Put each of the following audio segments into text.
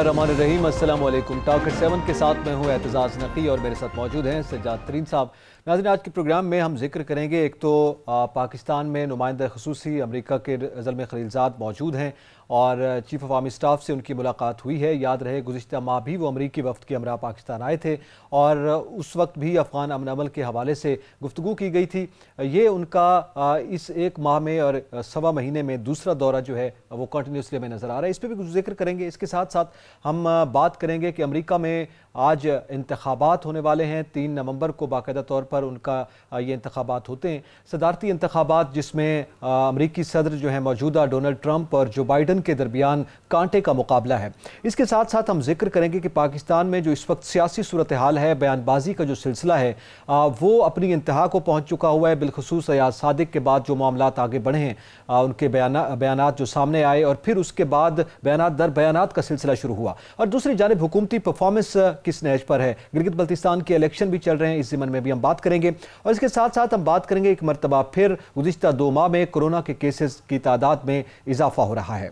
रहीम अस्सलाम टाकर सेवन के साथ मैं हूँ एतजाज़ नकी और मेरे साथ मौजूद हैं सजाद तरीन साहब नाजन आज के प्रोग्राम में हम जिक्र करेंगे एक तो पाकिस्तान में नुमाइंदा खसूसी अमरीका के अजल में खलीलजाद मौजूद हैं और चीफ ऑफ आर्मी स्टाफ से उनकी मुलाकात हुई है याद रहे गुजशत माह भी वो अमरीकी वफद के अमरा पाकिस्तान आए थे और उस वक्त भी अफगान अमन अमल के हवाले से गुफ्तु की गई थी ये उनका इस एक माह में और सवा महीने में दूसरा दौरा जो है वो कंटिन्यूसली हमें नज़र आ रहा है इस पर भी कुछ जिक्र करेंगे इसके साथ साथ हम बात करेंगे कि अमरीका में आज इंतबात होने वाले हैं तीन नवंबर को बाकायदा तौर पर उनका ये इंतबात होते हैं सदारती इंतबात जिसमें अमरीकी सदर जो है मौजूदा डोनल्ड ट्रंप और जो बाइडन पाकिस्तान के दरमियान कांटे का मुकाबला है इसके साथ साथ हम जिक्र करेंगे कि पाकिस्तान में जो इस वक्त सियासी सूरत हाल है बयानबाजी का जो सिलसिला है आ, वो अपनी इंतहा को पहुँच चुका हुआ है बिलखसूस अयाज सदक के बाद जो मामला आगे बढ़े हैं उनके बयान बयान जो सामने आए और फिर उसके बाद बयान दर बयान का सिलसिला शुरू हुआ और दूसरी जानब हुकूमती परफॉर्मेंस किस नहज पर है गिरगित बल्तिस्तान के इलेक्शन भी चल रहे हैं इस जमन में भी हम बात करेंगे और इसके साथ साथ हम बात करेंगे एक मरतबा फिर गुजशत दो माह में कोरोना के केसेस की तादाद में इजाफा हो रहा है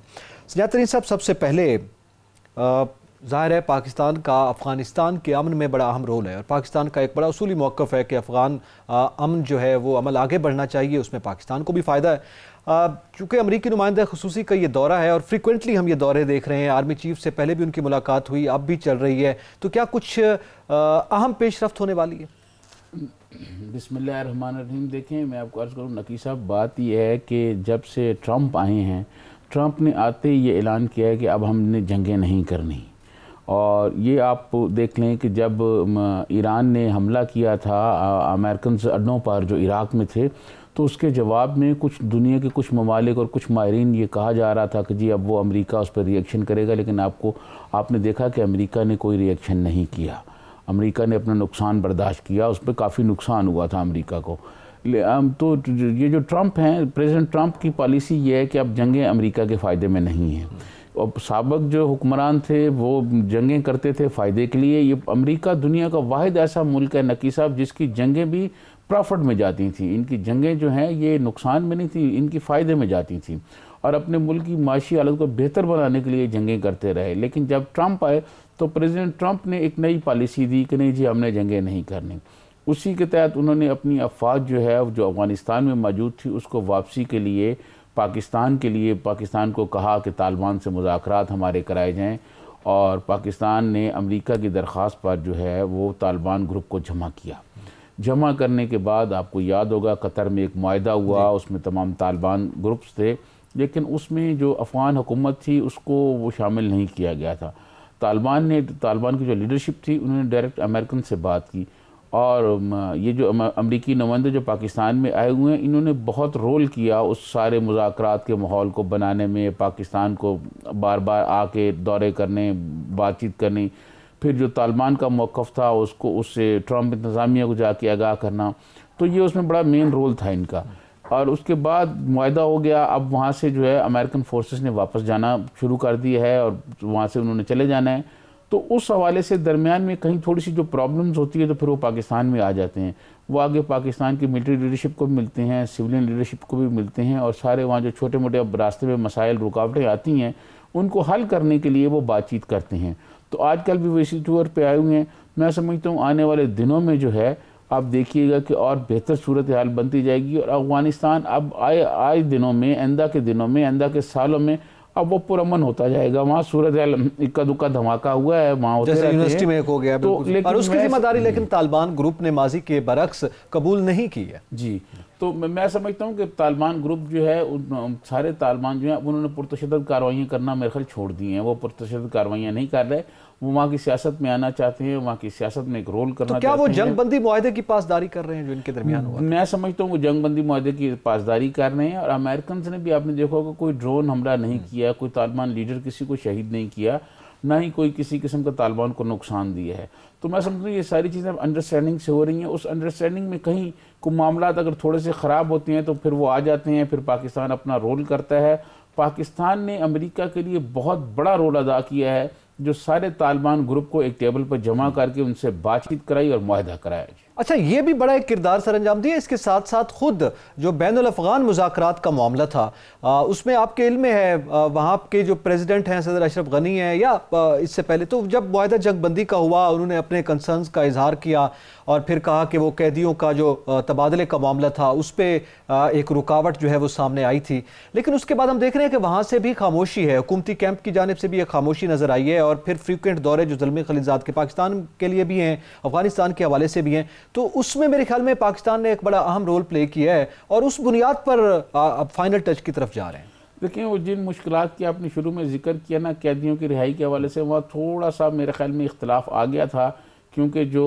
सजातरीन साहब सबसे पहले ज़ाहिर है पाकिस्तान का अफ़गानिस्तान के अमन में बड़ा अहम रोल है और पाकिस्तान का एक बड़ा असूली मौक़ है कि अफ़गान अमन जो है वो अमल आगे बढ़ना चाहिए उसमें पाकिस्तान को भी फ़ायदा है चूँकि अमरीकी नुमाइंदा खसूसी का ये दौरा है और फ्रिक्वेंटली हम ये दौरे देख रहे हैं आर्मी चीफ से पहले भी उनकी मुलाकात हुई अब भी चल रही है तो क्या कुछ अहम पेश रफ्त होने वाली है बिसमीम देखें मैं आपको अर्ज़ करूँ नकी साहब बात यह है कि जब से ट्रंप आए हैं ट्रंप ने आते ही ये ऐलान किया है कि अब हमने जंगें नहीं करनी और ये आप देख लें कि जब ईरान ने हमला किया था अमेरिकन अड्डों पर जो इराक़ में थे तो उसके जवाब में कुछ दुनिया के कुछ ममालिक और कुछ माहरीन ये कहा जा रहा था कि जी अब वो अमेरिका उस पर रिएक्शन करेगा लेकिन आपको आपने देखा कि अमेरिका ने कोई रिएक्शन नहीं किया अमेरिका ने अपना नुकसान बर्दाश्त किया उस पर काफ़ी नुकसान हुआ था अमरीका को हम तो ये जो ट्रंप हैं प्रेसिडेंट ट्रंप की पॉलिसी ये है कि अब जंगें अमेरिका के फ़ायदे में नहीं हैं और सबक जो हुक्मरान थे वो जंगें करते थे फ़ायदे के लिए ये अमेरिका दुनिया का वाद ऐसा मुल्क है नकी साहब जिसकी जंगें भी प्रॉफिट में जाती थी इनकी जंगें जो हैं ये नुकसान में नहीं थी इनकी फ़ायदे में जाती थी और अपने मुल्क की माशी हालत को बेहतर बनाने के लिए जंगें करते रहे लेकिन जब ट्रंप आए तो प्रेसिडेंट ट्रंप ने एक नई पॉलिसी दी कि नहीं जी हमने जंगें नहीं करनी उसी के तहत उन्होंने अपनी अफवाज जो है जो अफ़गानिस्तान में मौजूद थी उसको वापसी के लिए पाकिस्तान के लिए पाकिस्तान को कहा कि तालिबान से मुजाकर हमारे कराए जाएँ और पाकिस्तान ने अमरीका की दरख्वास्त पर जो है वो तालिबान ग्रुप को जमा किया जमा करने के बाद आपको याद होगा कतर में एक माहा हुआ उसमें तमाम तालिबान ग्रुप्स थे लेकिन उसमें जो अफ़गान हुकूमत थी उसको वो शामिल नहीं किया गया था तालिबान ने तालिबान की जो लीडरशिप थी उन्होंने डायरेक्ट अमेरिकन से बात की और ये जो अमरीकी नुमाइंदे जो पाकिस्तान में आए हुए हैं इन्होंने बहुत रोल किया उस सारे मुजाकर के माहौल को बनाने में पाकिस्तान को बार बार आके दौरे करने बातचीत करने फिर जो तालिबान का मौक़ था उसको उससे ट्रम्प इंतज़ामिया को जाके आगाह करना तो ये उसमें बड़ा मेन रोल था इनका और उसके बाद माहा हो गया अब वहाँ से जो है अमेरिकन फोर्सेस ने वापस जाना शुरू कर दिया है और वहाँ से उन्होंने चले जाना है तो उस हवाले से दरमियान में कहीं थोड़ी सी जो प्रॉब्लम्स होती है तो फिर वो पाकिस्तान में आ जाते हैं वो आगे पाकिस्तान की मिलिट्री लीडरशिप को भी मिलते हैं सिविलियन लीडरशिप को भी मिलते हैं और सारे वहाँ जो छोटे मोटे अब रास्ते में मसाइल रुकावटें आती हैं उनको हल करने के लिए वो बातचीत करते हैं तो आजकल भी वो इसी टूर पर आए हुए हैं मैं समझता हूँ आने वाले दिनों में जो है आप देखिएगा कि और बेहतर सूरत हाल बनती जाएगी और अफ़गानिस्तान अब आए आए दिनों में आंदा के दिनों में आंदा के सालों में अब वो पुरमन होता जाएगा वहाँ सूरज इक्का दुक्का धमाका हुआ है वहाँ यूनिवर्सिटी में एक हो गया तो और उसकी जिम्मेदारी लेकिन तालिबान ग्रुप ने माजी के बरक्स कबूल नहीं की है जी तो मैं समझता हूँ कि तालिबान ग्रुप जो है सारे तालिबान जो है उन्होंने पुरतशद कार्रवाइयाँ करना मेरे ख्याल छोड़ दी हैं वो पुरतशद कार्रवाइयाँ नहीं कर रहे वो वहाँ की सियासत में आना चाहते हैं वहाँ की सियासत में एक रोल करना तो क्या वो जंगबंदी माहे की पासदारी कर रहे हैं जो इनके दरमियान हुआ मैं समझता हूँ वो जंगबंदी माहे की पासदारी कर रहे हैं और अमेरिकन ने भी आपने देखा होगा कोई ड्रोन हमला नहीं हम्म। किया कोई तालिबान लीडर किसी को शहीद नहीं किया ना ही कोई किसी किस्म का तालिबान को नुकसान दिया है तो मैं समझता हूँ ये सारी चीज़ें अंडरस्टैंडिंग से हो रही हैं उस अंडरस्टैंडिंग में कहीं को मामला अगर थोड़े से ख़राब होते हैं तो फिर वो आ जाते हैं फिर पाकिस्तान अपना रोल करता है पाकिस्तान ने अमेरिका के लिए बहुत बड़ा रोल अदा किया है जो सारे तालिबान ग्रुप को एक टेबल पर जमा हम्म। करके उनसे बातचीत कराई और माहदा कराया अच्छा ये भी बड़ा एक किरदार सर अंजाम दिया इसके साथ साथ खुद जो बैन अफगान मुजाकर का मामला था आ, उसमें आपके इल्म है वहाँ के जो प्रेसिडेंट हैं सदर अशरफ गनी हैं या आ, इससे पहले तो जब माहदा जंगबंदी का हुआ उन्होंने अपने कंसर्नस का इजहार किया और फिर कहा कि वो कैदियों का जो तबादले का मामला था उस पर एक रुकावट जो है वो सामने आई थी लेकिन उसके बाद हम देख रहे हैं कि वहाँ से भी खामोशी है हुकूमती कैंप की जानब से भी एक खामोशी नज़र आई है और फिर फ्रिक्वेंट दौरे जो जलमी खलीजात के पाकिस्तान के लिए भी हैं अफगानिस्तान के हवाले से भी हैं तो उसमें मेरे ख्याल में पाकिस्तान ने एक बड़ा अहम रोल प्ले किया है और उस बुनियाद पर अब फाइनल टच की तरफ जा रहे हैं देखिए वो जिन मुश्किल की आपने शुरू में जिक्र किया ना कैदियों की रिहाई के हवाले से वहाँ थोड़ा सा मेरे ख्याल में इख्तलाफ आ गया था क्योंकि जो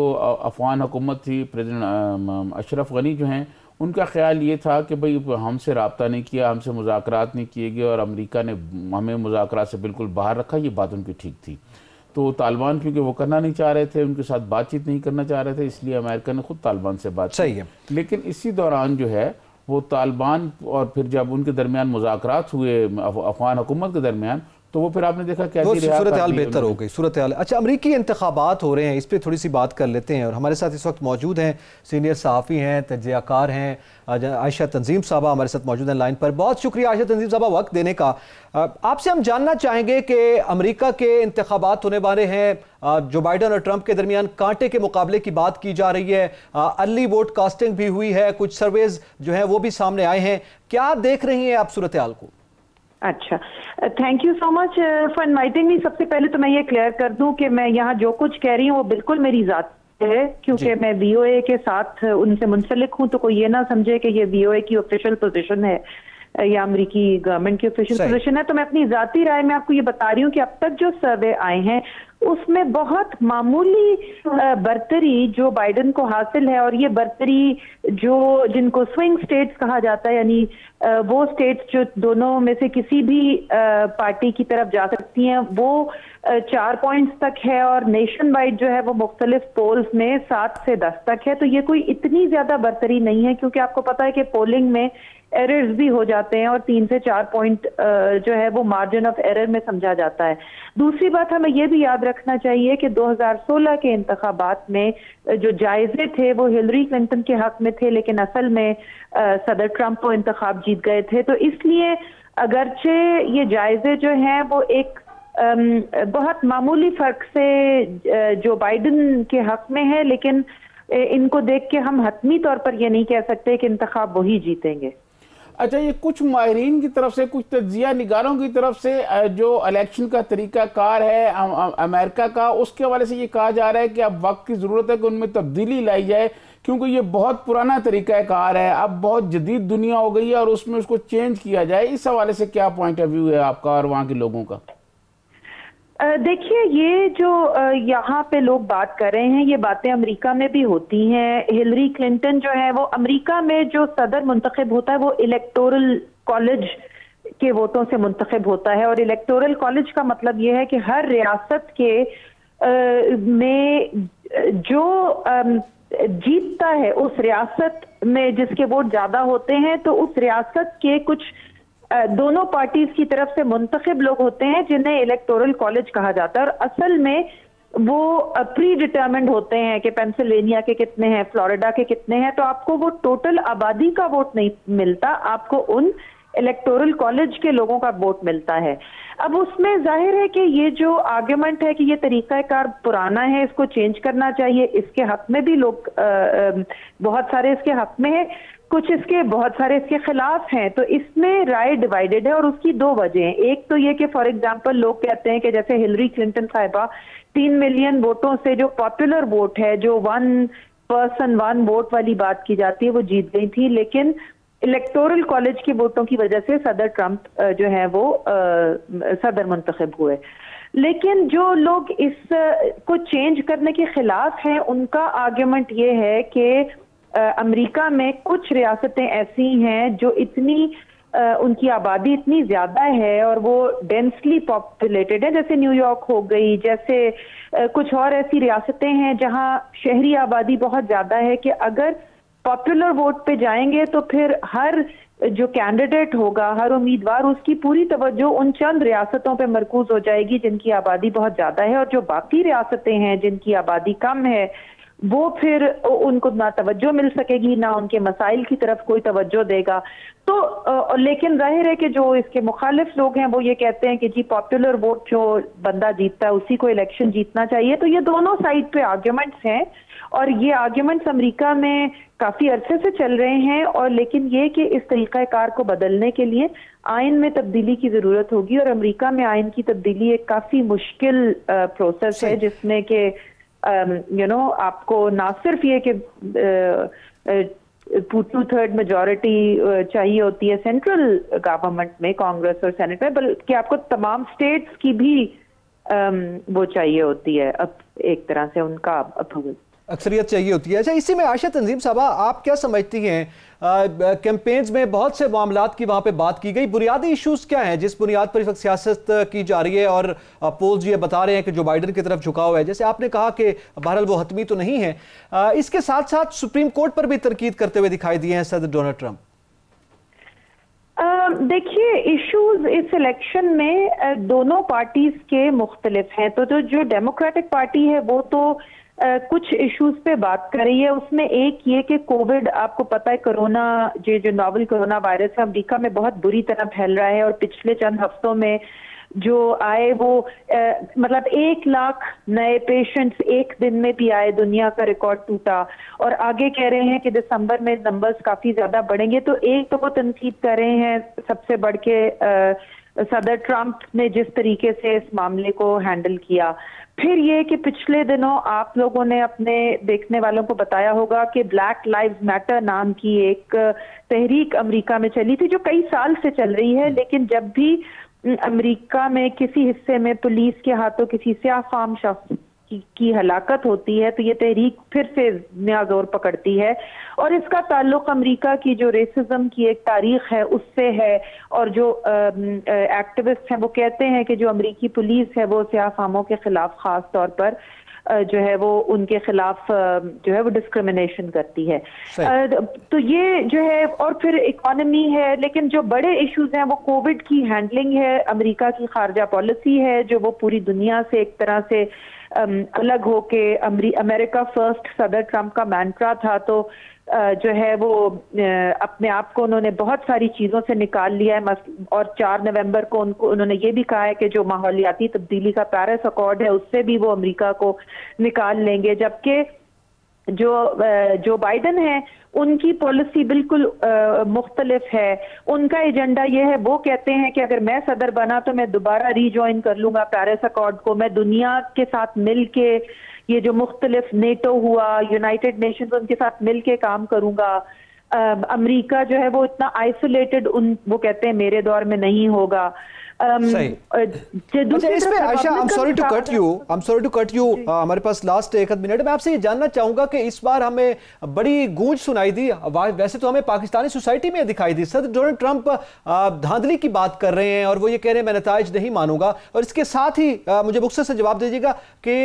अफगान हुकूमत थी प्रेजिडेंट अशरफ गनी जो हैं उनका ख्याल ये था कि भाई हमसे रबता नहीं किया हमसे मुजाकर नहीं किए गए और अमरीका ने हमें मुजाकर से बिल्कुल बाहर रखा ये बात उनकी ठीक थी तो तालिबान क्योंकि वो करना नहीं चाह रहे थे उनके साथ बातचीत नहीं करना चाह रहे थे इसलिए अमेरिका ने खुद तालिबान से बात सही है लेकिन इसी दौरान जो है वो तालिबान और फिर जब उनके दरमियान मुजाकरात हुए अफगान हुकूमत के दरमियान तो वो फिर आपने देखा कैसी तो सूरत हाल बेहतर हो गई सूरत हाल अच्छा अमरीकी इंतबात हो रहे हैं इस पर थोड़ी सी बात कर लेते हैं और हमारे साथ इस वक्त मौजूद हैं सीनियर सहाफ़ी हैं तजयाकार हैं आयशा तंजीम साहबा हमारे साथ मौजूद हैं लाइन पर बहुत शुक्रिया आयशा तंजीम साहबा वक्त देने का आपसे हम जानना चाहेंगे कि अमरीका के इंतबात होने वाले हैं जो बाइडन और ट्रंप के दरमियान कांटे के मुकाबले की बात की जा रही है अर्ली वोट कास्टिंग भी हुई है कुछ सर्वेज जो है वो भी सामने आए हैं क्या देख रही हैं आप सूरत हाल को अच्छा thank you so much for inviting me सबसे पहले तो मैं ये क्लियर कर दूं कि मैं यहाँ जो कुछ कह रही हूँ वो बिल्कुल मेरी जात है क्योंकि मैं वीओए के साथ उनसे मुंसलिक हूँ तो कोई ये ना समझे कि ये वीओए की ऑफिशियल पोजीशन है या अमरीकी गवर्नमेंट की ऑफिशियल पोजिशन है तो मैं अपनी जाती राय में आपको ये बता रही हूँ कि अब तक जो सर्वे आए हैं उसमें बहुत मामूली बर्तरी जो बाइडन को हासिल है और ये बर्तरी जो जिनको स्विंग स्टेट्स कहा जाता है यानी वो स्टेट्स जो दोनों में से किसी भी पार्टी की तरफ जा सकती हैं वो चार पॉइंट्स तक है और नेशन वाइड जो है वो मुख्तलिफ पोल्स में सात से दस तक है तो ये कोई इतनी ज्यादा बर्तरी नहीं है क्योंकि आपको पता है कि पोलिंग में एरर्स भी हो जाते हैं और तीन से चार पॉइंट जो है वो मार्जिन ऑफ एरर में समझा जाता है दूसरी बात हमें ये भी याद रखना चाहिए कि 2016 के इंतबात में जो जायजे थे वो हिलरी क्लिंटन के हक में थे लेकिन असल में सदर ट्रंप वो इंतखब जीत गए थे तो इसलिए अगरचे ये जायजे जो हैं वो एक बहुत मामूली फर्क से जो बाइडन के हक में है लेकिन इनको देख के हम हतमी तौर पर यह नहीं कह सकते कि इंतखब वही जीतेंगे अच्छा ये कुछ माहरीन की तरफ से कुछ तजिया निगारों की तरफ से जो इलेक्शन का तरीका कार है अमेरिका का उसके हवाले से ये कहा जा रहा है कि अब वक्त की ज़रूरत है कि उनमें तब्दीली लाई जाए क्योंकि ये बहुत पुराना तरीका कार है अब बहुत जदीद दुनिया हो गई है और उसमें उसको चेंज किया जाए इस हवाले से क्या पॉइंट ऑफ व्यू है आपका और वहाँ के लोगों का देखिए ये जो यहाँ पे लोग बात कर रहे हैं ये बातें अमेरिका में भी होती हैं हिलरी क्लिंटन जो है वो अमेरिका में जो सदर मुंतखब होता है वो इलेक्टोरल कॉलेज के वोटों से मुंतखब होता है और इलेक्टोरल कॉलेज का मतलब ये है कि हर रियासत के आ, में जो जीतता है उस रियासत में जिसके वोट ज्यादा होते हैं तो उस रियासत के कुछ दोनों पार्टीज की तरफ से मुंतखब लोग होते हैं जिन्हें इलेक्टोरल कॉलेज कहा जाता है और असल में वो प्री डिटर्मेंड होते हैं कि पेंसिल्वेनिया के कितने हैं फ्लोरिडा के कितने हैं तो आपको वो टोटल आबादी का वोट नहीं मिलता आपको उन इलेक्टोरल कॉलेज के लोगों का वोट मिलता है अब उसमें जाहिर है कि ये जो आर्ग्यूमेंट है कि ये तरीकाकार पुराना है इसको चेंज करना चाहिए इसके हक में भी लोग आ, आ, बहुत सारे इसके हक में है कुछ इसके बहुत सारे इसके खिलाफ हैं तो इसमें राय डिवाइडेड है और उसकी दो वजह हैं एक तो ये कि फॉर एग्जांपल लोग कहते हैं कि जैसे हिलरी क्लिंटन साहिबा तीन मिलियन वोटों से जो पॉपुलर वोट है जो वन पर्सन वन वोट वाली बात की जाती है वो जीत गई थी लेकिन इलेक्टोरल कॉलेज के वोटों की वजह से सदर ट्रंप जो है वो सदर मुंतखब हुए लेकिन जो लोग इस को चेंज करने के खिलाफ हैं उनका आर्ग्यूमेंट ये है कि अमेरिका में कुछ रियासतें ऐसी हैं जो इतनी आ, उनकी आबादी इतनी ज़्यादा है और वो डेंसली पॉपुलेटेड है जैसे न्यूयॉर्क हो गई जैसे आ, कुछ और ऐसी रियासतें हैं जहाँ शहरी आबादी बहुत ज़्यादा है कि अगर पॉपुलर वोट पे जाएंगे तो फिर हर जो कैंडिडेट होगा हर उम्मीदवार उसकी पूरी तवज्जो उन चंद रियासतों पे मरकूज हो जाएगी जिनकी आबादी बहुत ज़्यादा है और जो बाकी रियासतें हैं जिनकी आबादी कम है वो फिर उनको ना तवज्जो मिल सकेगी ना उनके मसाइल की तरफ कोई तवज्जो देगा तो आ, लेकिन जाहिर है कि जो इसके मुखालिफ लोग हैं वो ये कहते हैं कि जी पॉपुलर वोट जो बंदा जीतता है उसी को इलेक्शन जीतना चाहिए तो ये दोनों साइड पे आर्ग्यूमेंट्स हैं और ये आर्ग्यूमेंट्स अमरीका में काफी अरसे से चल रहे हैं और लेकिन ये कि इस तरीक़ाकार को बदलने के लिए आयन में तब्दीली की ज़रूरत होगी और अमरीका में आयन की तब्दीली एक काफ़ी मुश्किल प्रोसेस है जिसमें कि यू um, नो आपको ना सिर्फ ये कि टू थर्ड मेजोरिटी चाहिए होती है सेंट्रल गवर्नमेंट में कांग्रेस और सेनेट में बल्कि आपको तमाम स्टेट्स की भी um, वो चाहिए होती है अब एक तरह से उनका अप्रूवल अक्सरियत चाहिए होती है अच्छा इसी में आशा तंजीम साहबा आप क्या समझती हैं कैंपेन्स में बहुत से मामला की वहाँ पर बात की गई बुनियादी इशूज क्या हैं जिस बुनियाद पर इस वक्त सियासत की जा रही है और पोल्स ये बता रहे हैं कि जो बाइडन की तरफ झुकाव है जैसे आपने कहा कि बहरहाल वो हतमी तो नहीं है आ, इसके साथ साथ सुप्रीम कोर्ट पर भी तरकीद करते हुए दिखाई दिए हैं सदर डोनाल्ड ट्रंप देखिए इश्यूज इस इलेक्शन में दोनों पार्टीज के मुख्तलिफ हैं तो जो जो डेमोक्रेटिक पार्टी है वो तो कुछ इश्यूज पे बात करी है उसमें एक ये कि कोविड आपको पता है कोरोना जो जो नॉवल कोरोना वायरस है अमरीका में बहुत बुरी तरह फैल रहा है और पिछले चंद हफ्तों में जो आए वो आ, मतलब एक लाख नए पेशेंट्स एक दिन में भी आए दुनिया का रिकॉर्ड टूटा और आगे कह रहे हैं कि दिसंबर में नंबर्स काफी ज्यादा बढ़ेंगे तो एक तो वो तनकीद कर रहे हैं सबसे बढ़ के आ, सदर ट्रंप ने जिस तरीके से इस मामले को हैंडल किया फिर ये कि पिछले दिनों आप लोगों ने अपने देखने वालों को बताया होगा कि ब्लैक लाइव मैटर नाम की एक तहरीक अमेरिका में चली थी जो कई साल से चल रही है लेकिन जब भी अमेरिका में किसी हिस्से में पुलिस के हाथों किसी सियाह फाम शख्स की, हलाकत होती है तो ये तहरीक फिर से नया जोर पकड़ती है और इसका ताल्लुक अमेरिका की जो रेसिज्म की एक तारीख है उससे है और जो एक्टिविस्ट हैं वो कहते हैं कि जो अमरीकी पुलिस है वो सियाफामों के खिलाफ खास तौर पर जो है वो उनके खिलाफ जो है वो डिस्क्रिमिनेशन करती है तो ये जो है और फिर इकोनमी है लेकिन जो बड़े इश्यूज हैं वो कोविड की हैंडलिंग है अमेरिका की खारजा पॉलिसी है जो वो पूरी दुनिया से एक तरह से अलग होके अमेरिका फर्स्ट सदर ट्रंप का मैंट्रा था तो जो है वो अपने आप को उन्होंने बहुत सारी चीज़ों से निकाल लिया है और चार नवंबर को उनको उन्होंने ये भी कहा है कि जो माहौलियाती तब्दीली का पैरिस अकॉर्ड है उससे भी वो अमेरिका को निकाल लेंगे जबकि जो जो बाइडन है उनकी पॉलिसी बिल्कुल मुख्तलिफ है उनका एजेंडा यह है वो कहते हैं कि अगर मैं सदर बना तो मैं दोबारा रीजॉइन कर लूंगा पैरिस अकॉर्ड को मैं दुनिया के साथ मिल के ये जो मुख्तलिफ नेटो हुआ यूनाइटेड नेशन उनके साथ मिल के काम करूंगा अमरीका जो है वो इतना आइसोलेटेड उन वो कहते हैं मेरे दौर में नहीं होगा Um, अच्छा, अच्छा, हमारे पास लास्ट एक मिनट मैं आपसे ये जानना चाहूंगा कि इस बार हमें बड़ी गूंज सुनाई दी वैसे तो हमें पाकिस्तानी सोसाइटी में दिखाई दी सदर डोनाल्ड ट्रंप धांधली की बात कर रहे हैं और वो ये कह रहे हैं मैं नतज नहीं मानूंगा और इसके साथ ही मुझे मुख्तर से जवाब दीजिएगा कि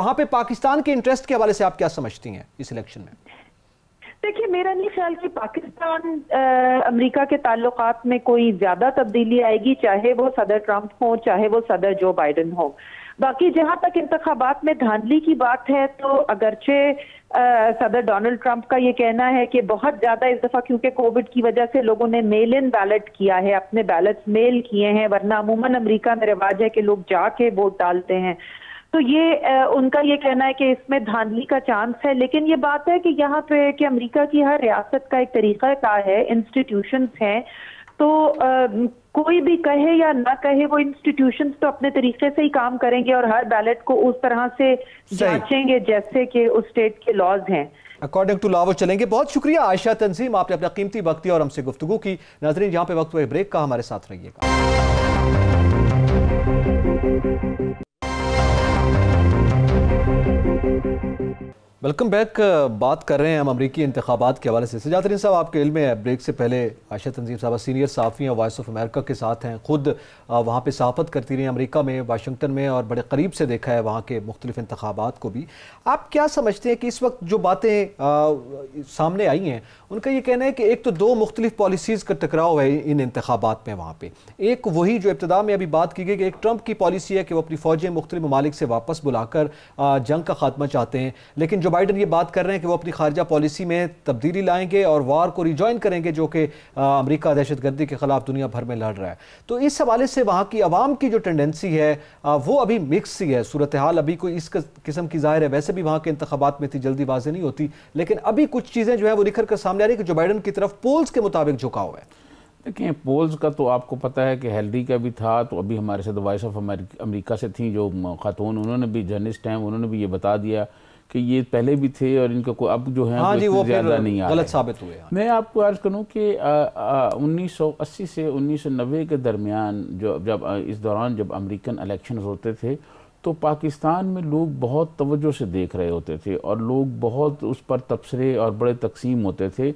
वहां पर पाकिस्तान के इंटरेस्ट के हवाले से आप क्या समझती हैं इस इलेक्शन में देखिए मेरा नहीं ख्याल कि पाकिस्तान अमेरिका के ताल्लुक में कोई ज़्यादा तब्दीली आएगी चाहे वो सदर ट्रंप हो चाहे वो सदर जो बाइडन हो बाकी जहाँ तक इंतबात में धांधली की बात है तो अगरचे सदर डोनाल्ड ट्रंप का ये कहना है कि बहुत ज़्यादा इस दफ़ा क्योंकि कोविड की वजह से लोगों ने मेल इन बैलेट किया है अपने बैलेट मेल किए हैं वरना अमूमन अमरीका में रिवाज है कि लोग जाके वोट डालते हैं तो ये आ, उनका ये कहना है कि इसमें धांधली का चांस है लेकिन ये बात है कि यहाँ पे कि अमेरिका की हर रियासत का एक तरीका का है इंस्टीट्यूशन हैं तो आ, कोई भी कहे या ना कहे वो इंस्टीट्यूशन तो अपने तरीके से ही काम करेंगे और हर बैलेट को उस तरह से जांचेंगे जैसे कि उस स्टेट के लॉज हैं अकॉर्डिंग टू लॉ वो चलेंगे बहुत शुक्रिया आयशा तंजीम आपने अपना कीमती वक्त दिया और हमसे गुफ्तु की नजरें यहाँ पे वक्त हुए ब्रेक का हमारे साथ रहिएगा वेलकम बैक बात कर रहे हैं हम अमरीकी इंतबात के हवाले से सजातरीन साहब आपके इल है ब्रेक से पहले आयशा तंजीम साहब सीनियर साफ़ी हैं वॉइस ऑफ अमेरिका के साथ हैं खुद वहाँ पर सहाफ़त करती रही अमरीका में वाशिंगटन में और बड़े करीब से देखा है वहाँ के मुख्तलिफ इंतबात को भी आप क्या समझते हैं कि इस वक्त जो बातें सामने आई हैं उनका ये कहना है कि एक तो दो मुख्तलिफ पॉलिसीज़ का टकराव है इन इंतबात में वहाँ पर एक वही जो इब्तदा में अभी बात की गई कि एक ट्रंप की पॉलिसी है कि वो अपनी फ़ौजें मुख्तलिफ ममालिक से वापस बुलाकर जंग का खात्मा चाहते हैं लेकिन जो बाइडन ये बात कर रहे हैं कि वो अपनी खारजा पॉलिसी में तब्दीली लाएंगे और वार को रिजॉइन करेंगे जो कि अमरीका दहशतगर्दी के खिलाफ दुनिया भर में लड़ रहा है तो इस हवाले से वहाँ की आवाम की जो टेंडेंसी है वो अभी मिक्स ही है सूरत हाल अभी कोई इस किस्म की जाहिर है वैसे भी वहाँ के इंतबात में इतनी जल्दी वाजे नहीं होती लेकिन अभी कुछ चीज़ें जो है वो निखर कर सामने आ रही है कि जो बाइडन की तरफ पोल्स के मुताबिक झुका हुआ है देखिए पोल्स का तो आपको पता है कि हेल्दी का भी था तो अभी हमारे साथ वॉइस ऑफ अमेरिका से थी जो खातून उन्होंने भी जर्नलिस्ट हैं उन्होंने भी ये बता दिया कि ये पहले भी थे और इनका कोई अब जो है हाँ जी वो ज़्यादा नहीं आ गलत साबित हुए मैं आपको अर्ज करूँ कि 1980 से 1990 के दरमियान जो जब इस दौरान जब अमेरिकन इलेक्शन होते थे तो पाकिस्तान में लोग बहुत तवज्जो से देख रहे होते थे और लोग बहुत उस पर तबसरे और बड़े तकसीम होते थे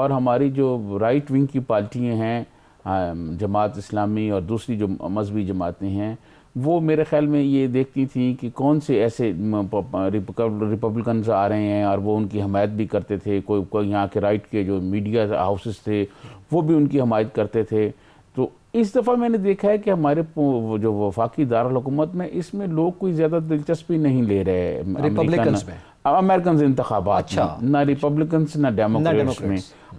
और हमारी जो राइट विंग की पार्टियाँ हैं जमात इस्लामी और दूसरी जो मजहबी जमातें हैं वो मेरे ख्याल में ये देखती थी कि कौन से ऐसे रिपब्लिकन्स आ रहे हैं और वो उनकी हमायत भी करते थे कोई यहाँ के राइट के जो मीडिया हाउसेस थे वो भी उनकी हमायत करते थे तो इस दफ़ा मैंने देखा है कि हमारे जो वफाकी दारकूमत में इसमें लोग कोई ज़्यादा दिलचस्पी नहीं ले रहे हैं रिपब्लिकन्स में अमेरिकन इंतबात अच्छा ना रिपब्लिकन ना डेमोक्रेट्स में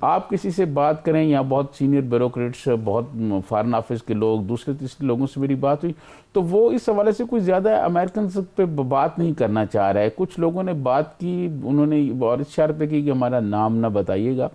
आप किसी से बात करें या बहुत सीनियर ब्यूरोक्रेट्स बहुत फॉरेन ऑफिस के लोग दूसरे तीसरे लोगों से मेरी बात हुई तो वो इस हवाले से कुछ ज़्यादा अमेरिकन पे बात नहीं करना चाह रहा है कुछ लोगों ने बात की उन्होंने और इस पर की कि हमारा नाम ना बताइएगा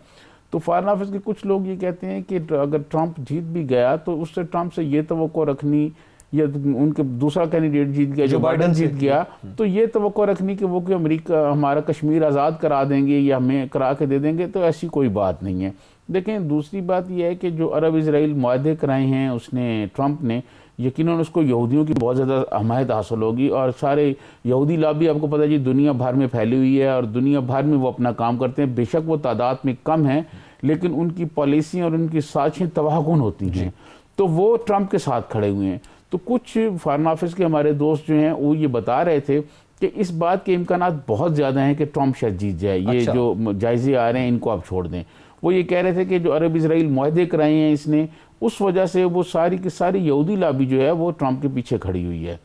तो फॉरन ऑफिस के कुछ लोग ये कहते हैं कि अगर ट्रंप जीत भी गया तो उससे ट्रंप से ये तो रखनी या उनके दूसरा कैंडिडेट जीत गया जो बाइडन जीत गया हम्म। तो ये तो रखनी कि वो कि अमेरिका हमारा कश्मीर आज़ाद करा देंगे या हमें करा के दे देंगे तो ऐसी कोई बात नहीं है देखें दूसरी बात यह है कि जो अरब इसराइल माहे कराए हैं उसने ट्रंप ने यकीन उसको यहूदियों की बहुत ज़्यादा हमायत हासिल होगी और सारे यहूदी भी आपको पता है जी दुनिया भर में फैली हुई है और दुनिया भर में वो अपना काम करते हैं बेशक वो तादाद में कम है लेकिन उनकी पॉलिसी और उनकी साजिशें तबाहकुन होती हैं तो वो ट्रंप के साथ खड़े हुए हैं तो कुछ फार्मा ऑफिस के हमारे दोस्त जो हैं वो ये बता रहे थे कि इस बात के इम्कान बहुत ज़्यादा हैं कि ट्रम्प शायद जीत जाए ये अच्छा। जो जायजे आ रहे हैं इनको आप छोड़ दें वो ये कह रहे थे कि जो अरब इसराइल माहदे कराए हैं इसने उस वजह से वो सारी की सारी यहूदी लाबी जो है वो ट्रंप के पीछे खड़ी हुई है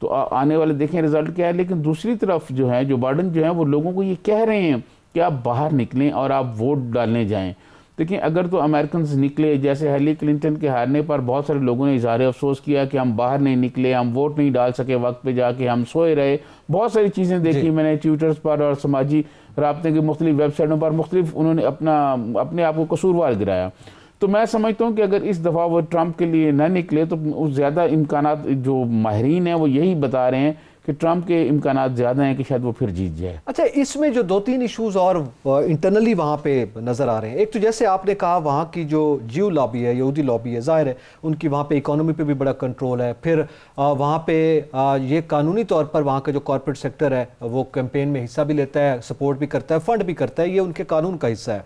तो आ, आने वाले देखें रिजल्ट क्या है लेकिन दूसरी तरफ जो है जो बाइडन जो है वो लोगों को ये कह रहे हैं कि आप बाहर निकलें और आप वोट डालने जाएं देखिए अगर तो अमेरिकन निकले जैसे हेली क्लिंटन के हारने पर बहुत सारे लोगों ने इजहार अफसोस किया कि हम बाहर नहीं निकले हम वोट नहीं डाल सके वक्त पे जाके हम सोए रहे बहुत सारी चीज़ें देखी मैंने ट्विटर्स पर और समाजी रबते की मुख्त वेबसाइटों पर मुख्तलिफ उन्होंने अपना अपने आप को कसूरवार गिराया तो मैं समझता हूँ कि अगर इस दफ़ा वो ट्रंप के लिए ना निकले तो ज़्यादा इम्कान जो माहरीन हैं वो यही बता रहे हैं कि ट्रंप के इम्कान ज़्यादा हैं कि शायद वो फिर जीत जाए अच्छा इसमें जो दो तीन इश्यूज और इंटरनली वहाँ पे नज़र आ रहे हैं एक तो जैसे आपने कहा वहाँ की जो जीव लॉबी है यहूदी लॉबी है ज़ाहिर है उनकी वहाँ पे इकोनॉमी पे भी बड़ा कंट्रोल है फिर वहाँ पे ये कानूनी तौर पर वहाँ का जो कॉरपोरेट सेक्टर है वो कैंपेन में हिस्सा भी लेता है सपोर्ट भी करता है फंड भी करता है ये उनके कानून का हिस्सा है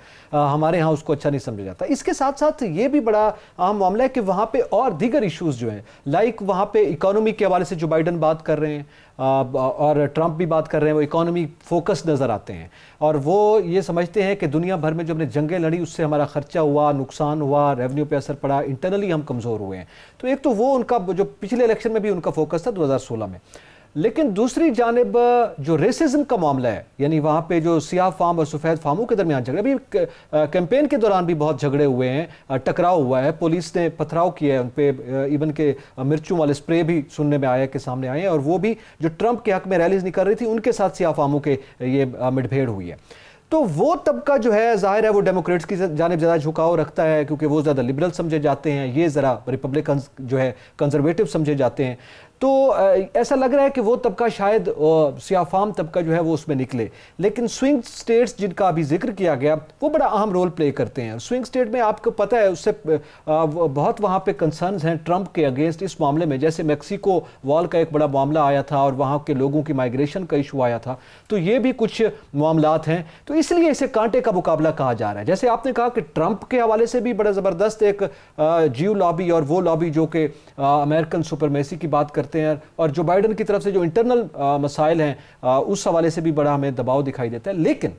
हमारे यहाँ उसको अच्छा नहीं समझा जाता इसके साथ साथ ये भी बड़ा आम मामला है कि वहाँ पर और दीगर इशूज़ जो हैं लाइक वहाँ पर इकानमी के हवाले से जो बाइडन बात कर रहे हैं और ट्रंप भी बात कर रहे हैं वो इकोनॉमी फोकस नज़र आते हैं और वो ये समझते हैं कि दुनिया भर में जो हमने जंगें लड़ी उससे हमारा ख़र्चा हुआ नुकसान हुआ रेवेन्यू पे असर पड़ा इंटरनली हम कमज़ोर हुए हैं तो एक तो वो उनका जो पिछले इलेक्शन में भी उनका फोकस था 2016 में लेकिन दूसरी जानब जो रेसिज्म का मामला है यानी वहाँ पे जो सियाह फार्म और सफ़ेद फार्मों के दरमियान झगड़े अभी कैंपेन के दौरान भी बहुत झगड़े हुए हैं टकराव हुआ है पुलिस ने पथराव किया है उन पर इवन के मिर्चों वाले स्प्रे भी सुनने में आया के सामने आए हैं और वो भी जो ट्रंप के हक में रैलीज निकल रही थी उनके साथ सियाह फार्मों के ये मिठभेड़ हुई है तो वो तबका जो है जाहिर है वो डेमोक्रेट्स की जानब ज़्यादा झुकाव रखता है क्योंकि वो ज़्यादा लिबरल समझे जाते हैं ये ज़रा रिपब्लिकन जो है कंजर्वेटिव समझे जाते हैं तो ऐसा लग रहा है कि वो तबका शायद सियाफाम तबका जो है वो उसमें निकले लेकिन स्विंग स्टेट्स जिनका अभी जिक्र किया गया वो बड़ा अहम रोल प्ले करते हैं स्विंग स्टेट में आपको पता है उससे बहुत वहाँ पे कंसर्न्स हैं ट्रंप के अगेंस्ट इस मामले में जैसे मैक्सिको वॉल का एक बड़ा मामला आया था और वहाँ के लोगों की माइग्रेशन का इशू आया था तो ये भी कुछ मामला हैं तो इसलिए इसे कांटे का मुकाबला कहा जा रहा है जैसे आपने कहा कि ट्रंप के हवाले से भी बड़ा ज़बरदस्त एक जीव लॉबी और वो लॉबी जो कि अमेरिकन सुपरमेसी की बात करते करते हैं और जो बाइडन की तरफ से जो इंटरनल मसाइल हैं उस हवाले से भी बड़ा हमें दबाव दिखाई देता है लेकिन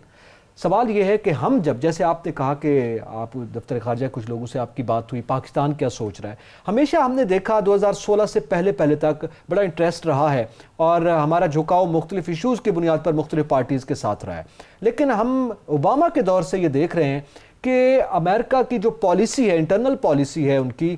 सवाल यह है कि हम जब जैसे आपने कहा कि आप दफ्तर खारजा कुछ लोगों से आपकी बात हुई पाकिस्तान क्या सोच रहा है हमेशा हमने देखा 2016 से पहले पहले तक बड़ा इंटरेस्ट रहा है और हमारा झुकाव मुख्तलिफ इशूज़ की बुनियाद पर मुख्तलिफ पार्टीज़ के साथ रहा है लेकिन हम ओबामा के दौर से ये देख रहे हैं कि अमेरिका की जो पॉलिसी है इंटरनल पॉलिसी है उनकी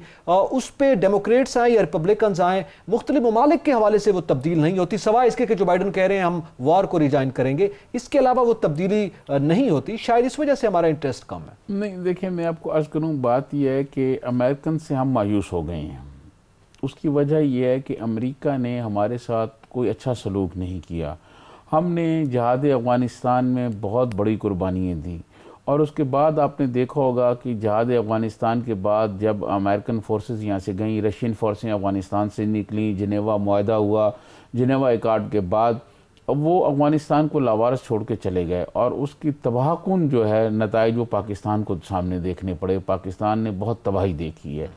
उस पर डेमोक्रेट्स आए या रिपब्लिकन आएँ मुख्तलि ममालिक के हवाले से वो तब्दील नहीं होती सवाए इसके कि जो बाइडन कह रहे हैं हम वॉर को रिजाइन करेंगे इसके अलावा वो तब्दीली नहीं होती शायद इस वजह से हमारा इंटरेस्ट कम है नहीं देखिए मैं आपको आज करूँ बात यह है कि अमेरिकन से हम मायूस हो गए हैं उसकी वजह यह है कि अमेरिका ने हमारे साथ कोई अच्छा सलूक नहीं किया हमने जहाद अफ़गानिस्तान में बहुत बड़ी कुर्बानियाँ दी और उसके बाद आपने देखा होगा कि जहाद अफ़गानिस्तान के बाद जब अमेरिकन फोर्सेस यहाँ से गई रशियन फोर्सें अफ़गानिस्तान से निकली जनेवा माहा हुआ जनेवा एकार्ड के बाद अब वो अफ़गानिस्तान को लावारस छोड़ के चले गए और उसकी तबाहकुन जो है नतज वो पाकिस्तान को सामने देखने पड़े पाकिस्तान ने बहुत तबाही देखी है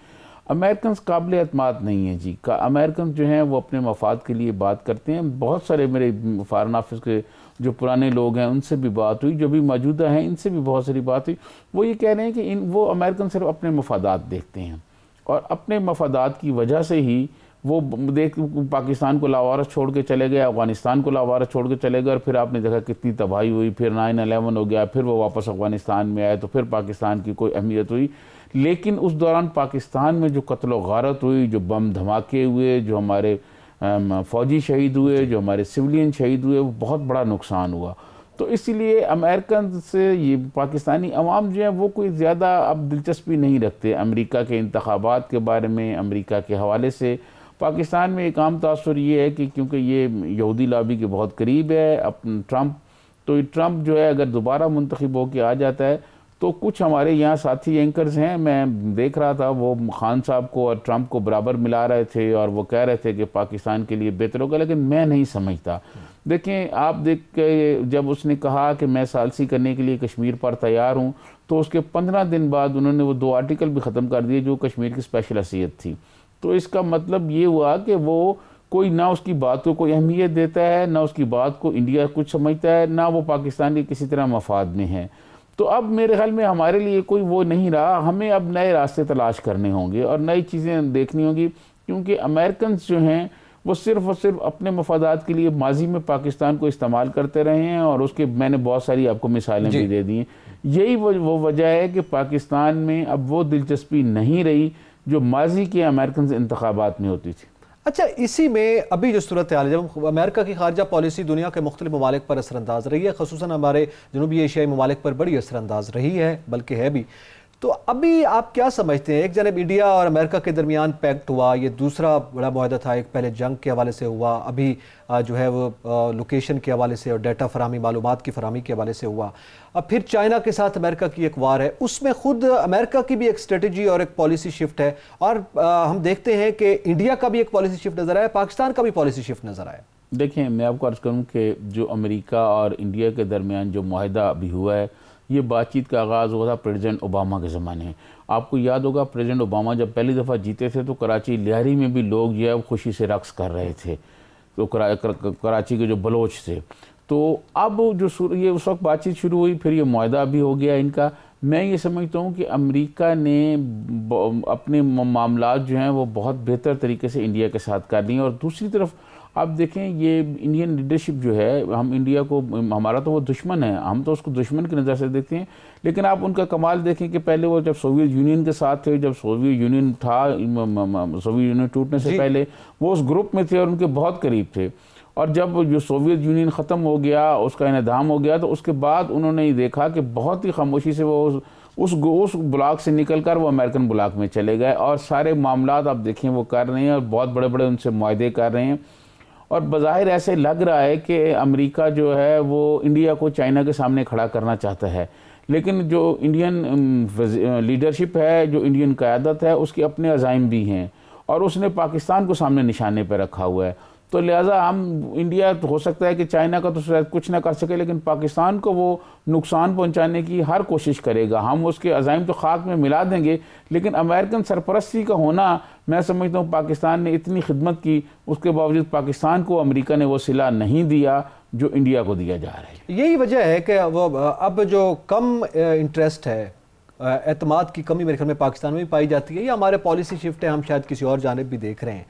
अमेरिकन काबिल अतमाद नहीं है जी का अमेरिकन जो हैं वो अपने मफाद के लिए बात करते हैं बहुत सारे मेरे फ़ारन ऑफिस के जो पुराने लोग हैं उनसे भी बात हुई जो भी मौजूदा हैं इनसे भी बहुत सारी बात हुई वो ये कह रहे हैं कि इन वो अमेरिकन सिर्फ अपने मफादात देखते हैं और अपने मफादात की वजह से ही वो देख पाकिस्तान को लावारस छोड़ के चले गए अफगानिस्तान को लावारस छोड़ के चले गए और फिर आपने देखा कितनी तबाही हुई फिर नाइन अलेवन हो गया फिर वो वापस अफगानिस्तान में आए तो फिर पाकिस्तान की कोई अहमियत हुई लेकिन उस दौरान पाकिस्तान में जो कत्लो गारत हुई जो बम धमाके हुए जो हमारे फ़ौजी शहीद हुए जो हमारे सिविलियन शहीद हुए वो बहुत बड़ा नुकसान हुआ तो इसीलिए अमेरिकन से ये पाकिस्तानी अवाम जो है वो कोई ज़्यादा अब दिलचस्पी नहीं रखते अमेरिका के इंतबात के बारे में अमेरिका के हवाले से पाकिस्तान में एक आम तासर ये है कि क्योंकि ये यहूदी लाबी के बहुत करीब है अब ट्रंप तो ट्रंप जो है अगर दोबारा मुंतखब होकर आ जाता है तो कुछ हमारे यहाँ साथी एंकर्स हैं मैं देख रहा था वो खान साहब को और ट्रंप को बराबर मिला रहे थे और वो कह रहे थे कि पाकिस्तान के लिए बेहतर होगा लेकिन मैं नहीं समझता देखें आप देख के जब उसने कहा कि मैं सालसी करने के लिए कश्मीर पर तैयार हूँ तो उसके पंद्रह दिन बाद उन्होंने वो दो आर्टिकल भी ख़त्म कर दिए जो कश्मीर की स्पेशल हैसियत थी तो इसका मतलब ये हुआ कि वो कोई ना उसकी बात को कोई अहमियत देता है ना उसकी बात को इंडिया कुछ समझता है ना वो पाकिस्तान के किसी तरह मफाद में है तो अब मेरे ख्याल में हमारे लिए कोई वो नहीं रहा हमें अब नए रास्ते तलाश करने होंगे और नई चीज़ें देखनी होंगी क्योंकि अमेरिकन जो हैं वो सिर्फ़ और सिर्फ अपने मफादात के लिए माजी में पाकिस्तान को इस्तेमाल करते रहे हैं और उसके मैंने बहुत सारी आपको मिसालें भी दे दी हैं यही वो वो वजह है कि पाकिस्तान में अब वो दिलचस्पी नहीं रही जो माजी के अमेरिकन इंतबात में होती थी अच्छा इसी में अभी जो सूरत हाल है जब अमेरिका की खारजा पॉलिसी दुनिया के मुख्तलि ममालिक पर असरानंदाज रही है खसूस हमारे जनूबी एशियाई ममालिक पर बड़ी असरानंदाज रही है बल्कि है भी तो अभी आप क्या समझते हैं एक जनब इंडिया और अमेरिका के दरमियान पैक्ट हुआ ये दूसरा बड़ा माहदा था एक पहले जंग के हवाले से हुआ अभी जो है वो लोकेशन के हवाले से और डेटा फरहमी मालूम की फरामी के हवाले से हुआ अब फिर चाइना के साथ अमेरिका की एक वार है उसमें ख़ुद अमेरिका की भी एक स्ट्रेटजी और एक पॉलिसी शिफ्ट है और हम देखते हैं कि इंडिया का भी एक पॉलिसी शिफ्ट नज़र आया पाकिस्तान का भी पॉलिसी शिफ्ट नज़र आया देखें मैं आपको अर्ज़ करूँ कि जो अमेरिका और इंडिया के दरमियान जो माहदा अभी हुआ है ये बातचीत का आगाज़ हुआ था प्रेसिडेंट ओबामा के ज़माने में आपको याद होगा प्रेसिडेंट ओबामा जब पहली दफ़ा जीते थे तो कराची लियारी में भी लोग जो है खुशी से रक्स कर रहे थे तो करा, कर, कर, कराची के जो बलोच थे तो अब जो ये उस वक्त बातचीत शुरू हुई फिर ये माह भी हो गया इनका मैं ये समझता हूँ कि अमेरिका ने अपने मामला जो हैं वो बहुत बेहतर तरीके से इंडिया के साथ कर लिए और दूसरी तरफ आप देखें ये इंडियन लीडरशिप जो है हम इंडिया को हमारा तो वो दुश्मन है हम तो उसको दुश्मन की नज़र से देखते हैं लेकिन आप उनका कमाल देखें कि पहले वो जब सोवियत यूनियन के साथ थे जब सोवियत यूनियन था सोवियत यूनियन टूटने से पहले वो उस ग्रुप में थे और उनके बहुत करीब थे और जब जो सोवियत यूनियन ख़त्म हो गया उसका इनदाम हो गया तो उसके बाद उन्होंने ये देखा कि बहुत ही खामोशी से वो उस उस ब्लॉक से निकल कर वो अमेरिकन ब्लॉक में चले गए और सारे मामला आप देखें वो कर रहे हैं और बहुत बड़े बड़े उनसे माहदे कर रहे हैं और बाहिर ऐसे लग रहा है कि अमेरिका जो है वो इंडिया को चाइना के सामने खड़ा करना चाहता है लेकिन जो इंडियन लीडरशिप है जो इंडियन क़्यादत है उसके अपने अजाइम भी हैं और उसने पाकिस्तान को सामने निशाने पर रखा हुआ है तो लिहाजा हम इंडिया तो हो सकता है कि चाइना का तो शायद कुछ ना कर सके लेकिन पाकिस्तान को वो नुकसान पहुंचाने की हर कोशिश करेगा हम उसके अजाइम तो खाक में मिला देंगे लेकिन अमेरिकन सरपरस्ती का होना मैं समझता हूँ पाकिस्तान ने इतनी खिदमत की उसके बावजूद पाकिस्तान को अमेरिका ने वो सिला नहीं दिया जो इंडिया को दिया जा रहा है यही वजह है कि वो अब जो कम इंटरेस्ट है अतमाद की कमी मेरे ख्याल में पाकिस्तान में भी पाई जाती है या हमारे पॉलिसी शिफ्ट है हम शायद किसी और जानब भी देख रहे हैं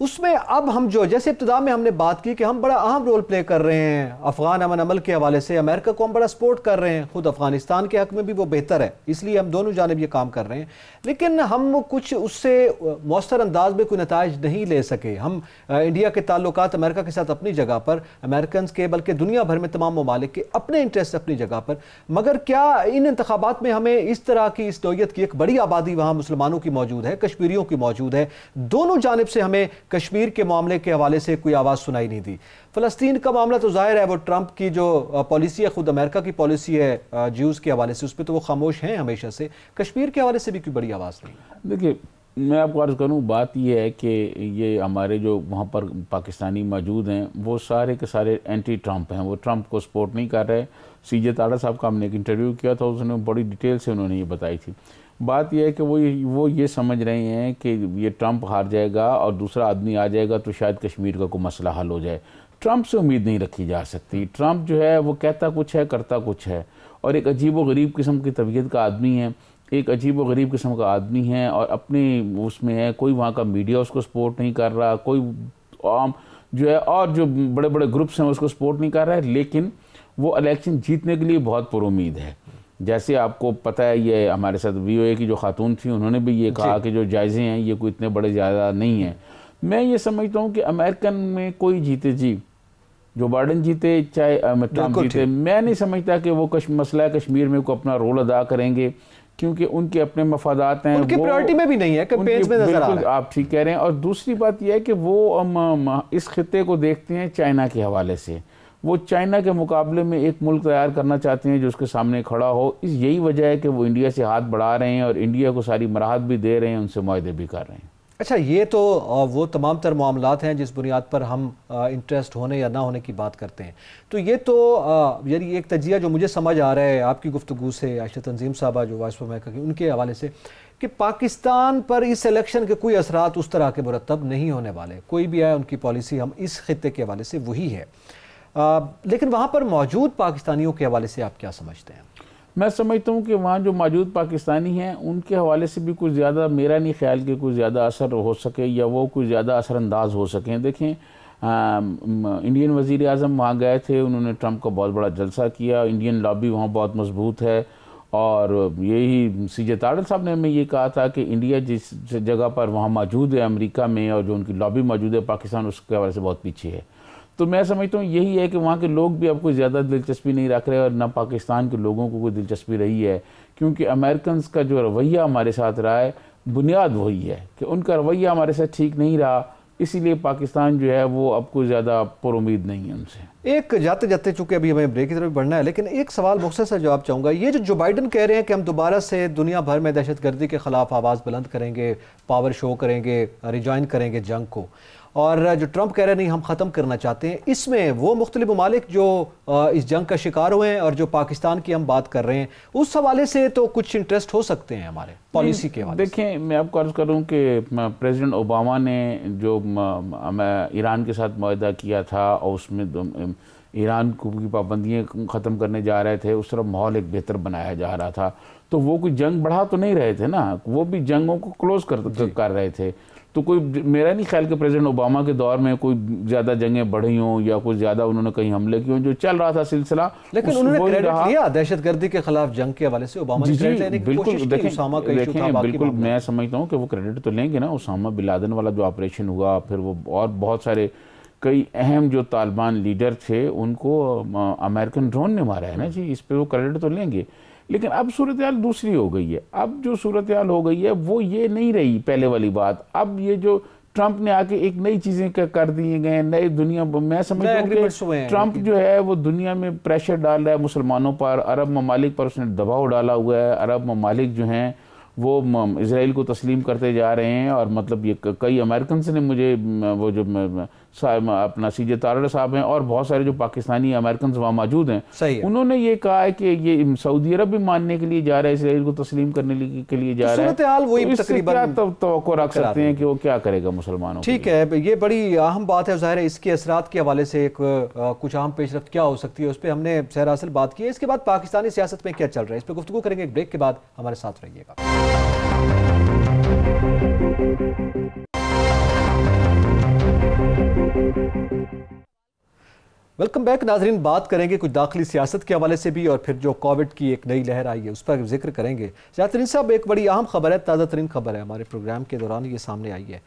उसमें अब हम जो जैसे इब्तदा में हमने बात की कि हम बड़ा अहम रोल प्ले कर रहे हैं अफगान अमन अमल के हवाले से अमेरिका को हम बड़ा सपोर्ट कर रहे हैं खुद अफगानिस्तान के हक में भी वो बेहतर है इसलिए हम दोनों जानब ये काम कर रहे हैं लेकिन हम कुछ उससे मौसर अंदाज में कोई नतज नहीं ले सके हम इंडिया के ताल्लुक अमेरिका के साथ अपनी जगह पर अमेरिकन के बल्कि दुनिया भर में तमाम ममालिक अपने इंटरेस्ट अपनी जगह पर मगर क्या इन इंतबात में हमें इस तरह की इस नोयत की एक बड़ी आबादी वहाँ मुसलमानों की मौजूद है कश्मीरियों की मौजूद है दोनों जानब से हमें कश्मीर के मामले के हवाले से कोई आवाज़ सुनाई नहीं दी फ़लस्तीन का मामला तो ज़ाहिर है वो ट्रंप की जो पॉलिसी है ख़ुद अमेरिका की पॉलिसी है ज्यूज़ के हवाले से उस पर तो वो खामोश हैं हमेशा से कश्मीर के हवाले से भी कोई बड़ी आवाज़ नहीं देखिए मैं आपको अर्ज़ करूँ बात यह है कि ये हमारे जो वहाँ पर पाकिस्तानी मौजूद हैं वो सारे के सारे एंटी ट्रंप हैं वो ट्रंप को सपोर्ट नहीं कर रहे सी जे ताड़ा साहब का हमने एक इंटरव्यू किया था उसने बड़ी डिटेल से उन्होंने ये बताई थी बात यह है कि वो ये वो ये समझ रहे हैं कि ये ट्रंप हार जाएगा और दूसरा आदमी आ जाएगा तो शायद कश्मीर का कोई मसला हल हो जाए ट्रंप से उम्मीद नहीं रखी जा सकती ट्रंप जो है वो कहता कुछ है करता कुछ है और एक अजीब व गरीब किस्म की तबीयत का आदमी है एक अजीब व गरीब किस्म का आदमी है और अपने उसमें है कोई वहाँ का मीडिया उसको सपोर्ट नहीं कर रहा कोई आम जो है और जो बड़े बड़े ग्रुप्स हैं उसको सपोर्ट नहीं कर रहा है लेकिन वो इलेक्शन जीतने के लिए बहुत पुरुद है जैसे आपको पता है ये हमारे साथ वी की जो खातून थी उन्होंने भी ये कहा कि जो जायज़े हैं ये कोई इतने बड़े ज़्यादा नहीं हैं मैं ये समझता हूँ कि अमेरिकन में कोई जीते जी जो बाइडन जीते चाहे अमित जीते मैं नहीं समझता कि वो कश, मसला कश्मीर में को अपना रोल अदा करेंगे क्योंकि उनके अपने मफादात हैं उनकी प्रायोरिटी में भी नहीं है में नजर आ रहा है आप ठीक कह रहे हैं और दूसरी बात यह है कि वो हम इस खत्े को देखते हैं चाइना के हवाले से वो चाइना के मुकाबले में एक मुल्क तैयार करना चाहते हैं जो उसके सामने खड़ा हो इस यही वजह है कि वो इंडिया से हाथ बढ़ा रहे हैं और इंडिया को सारी मराहत भी दे रहे हैं उनसे माहे भी कर रहे हैं अच्छा ये तो वो तमाम तर मामला हैं जिस बुनियाद पर हम इंटरेस्ट होने या ना होने की बात करते हैं तो ये तो यानी एक तजिया जो मुझे समझ आ रहा है आपकी गुफ्तु से आश तंजीम साहबा जो वाइस मैका की उनके हवाले से कि पाकिस्तान पर इस इलेक्शन के कोई असरात उस तरह के मुरतब नहीं होने वाले कोई भी आए उनकी पॉलिसी हम इस खत्े के हवाले से वही है आ, लेकिन वहाँ पर मौजूद पाकिस्तानियों के हवाले से आप क्या समझते हैं मैं समझता हूँ कि वहाँ जो मौजूद पाकिस्तानी हैं उनके हवाले से भी कुछ ज़्यादा मेरा नहीं ख्याल कि कुछ ज़्यादा असर हो सके या वो कुछ ज़्यादा असरानंदाज हो सकें देखें आ, इंडियन वज़ी अजम वहाँ गए थे उन्होंने ट्रंप का बहुत बड़ा जलसा किया इंडियन लॉबी वहाँ बहुत मजबूत है और यही सी जे ताडल साहब ने हमें ये कहा था कि इंडिया जिस जगह पर वहाँ मौजूद है अमेरिका में और जो उनकी लॉबी मौजूद है पाकिस्तान उसके हवाले से बहुत पीछे है तो मैं समझता हूँ यही है कि वहाँ के लोग भी अब कोई ज़्यादा दिलचस्पी नहीं रख रहे और ना पाकिस्तान के लोगों को कोई दिलचस्पी रही है क्योंकि अमेरिकन का जो रवैया हमारे साथ रहा है बुनियाद वही है कि उनका रवैया हमारे साथ ठीक नहीं रहा इसीलिए पाकिस्तान जो है वो अब ज़्यादा पुरुद नहीं है उनसे एक जाते जाते चूँकि अभी हमें ब्रेक की तरफ बढ़ना है लेकिन एक सवाल मुख्य से जवाब चाहूँगा ये जो जो बाइडन कह रहे हैं कि हम दोबारा से दुनिया भर में दहशत गर्दी के खिलाफ आवाज़ बुलंद करेंगे पावर शो करेंगे रिजॉइन करेंगे जंग को और जो ट्रंप कह रहे नहीं हम ख़त्म करना चाहते हैं इसमें वो मुख्तलि ममालिक जो इस जंग का शिकार हुए हैं और जो पाकिस्तान की हम बात कर रहे हैं उस हवाले से तो कुछ इंटरेस्ट हो सकते हैं हमारे पॉलिसी के हवाले देखें मैं आपको अर्ज़ करूँ कि प्रेसिडेंट ओबामा ने जो ईरान के साथ माह किया था और उसमें ईरान की पाबंदियाँ ख़त्म करने जा रहे थे उस तरफ माहौल एक बेहतर बनाया जा रहा था तो वो कोई जंग बढ़ा तो नहीं रहे थे ना वो भी जंगों को क्लोज कर कर रहे थे तो कोई मेरा नहीं ख्याल कि प्रेसिडेंट ओबामा के दौर में कोई ज़्यादा जंगें बढ़ी हों या कुछ ज़्यादा उन्होंने कहीं हमले किए हों जो चल रहा था सिलसिला लेकिन उन्होंने लिया दहशत गर्दी के खिलाफ जंग के हवाले से ओबामा जी, जी बिल्कुल देखिए बिल्कुल मैं समझता हूँ कि वो क्रेडिट तो लेंगे ना उसामा बिलादन वाला जो ऑपरेशन हुआ फिर वो और बहुत सारे कई अहम जो तालिबान लीडर थे उनको अमेरिकन ड्रोन ने मारा है ना जी इस पर वो क्रेडिट तो लेंगे लेकिन अब सूरत हाल दूसरी हो गई है अब जो सूरत हाल हो गई है वो ये नहीं रही पहले वाली बात अब ये जो ट्रंप ने आके एक नई चीजें कर दिए गए नए दुनिया मैं समझता हूँ ट्रंप जो है वो दुनिया में प्रेशर डाल रहा है मुसलमानों पर अरब ममालिक पर उसने दबाव डाला हुआ है अरब ममालिक जो हैं वो इसराइल को तस्लीम करते जा रहे हैं और मतलब ये कई अमेरिकन ने मुझे वो जो अपना सी जे तारड़ साहब हैं और बहुत सारे जो पाकिस्तानी अमेरिकन वहाँ मौजूद हैं है। उन्होंने ये कहा है कि ये सऊदी अरब भी मानने के लिए जा रहा है इसराइल को तस्लीम करने के लिए जा तो रहा है वही तो क्या तो रख सकते हैं कि वो क्या करेगा मुसलमानों ठीक है ये बड़ी अहम बात है जाहिर है इसके असरा के हवाले से एक कुछ अहम पेशर क्या हो सकती है उस पर हमने असल बात की है इसके बाद पाकिस्तानी सियासत में क्या चल रहा है इस पर गुफ्तु करेंगे एक ब्रेक के बाद हमारे साथ रहिएगा वेलकम बैक नाजरीन बात करेंगे कुछ दाखिली सियासत के हवाले से भी और फिर जो कोविड की एक नई लहर आई है उस पर जिक्र करेंगे यात्रीन साहब एक बड़ी अहम खबर है ताज़ा तरीन खबर है हमारे प्रोग्राम के दौरान ये सामने आई है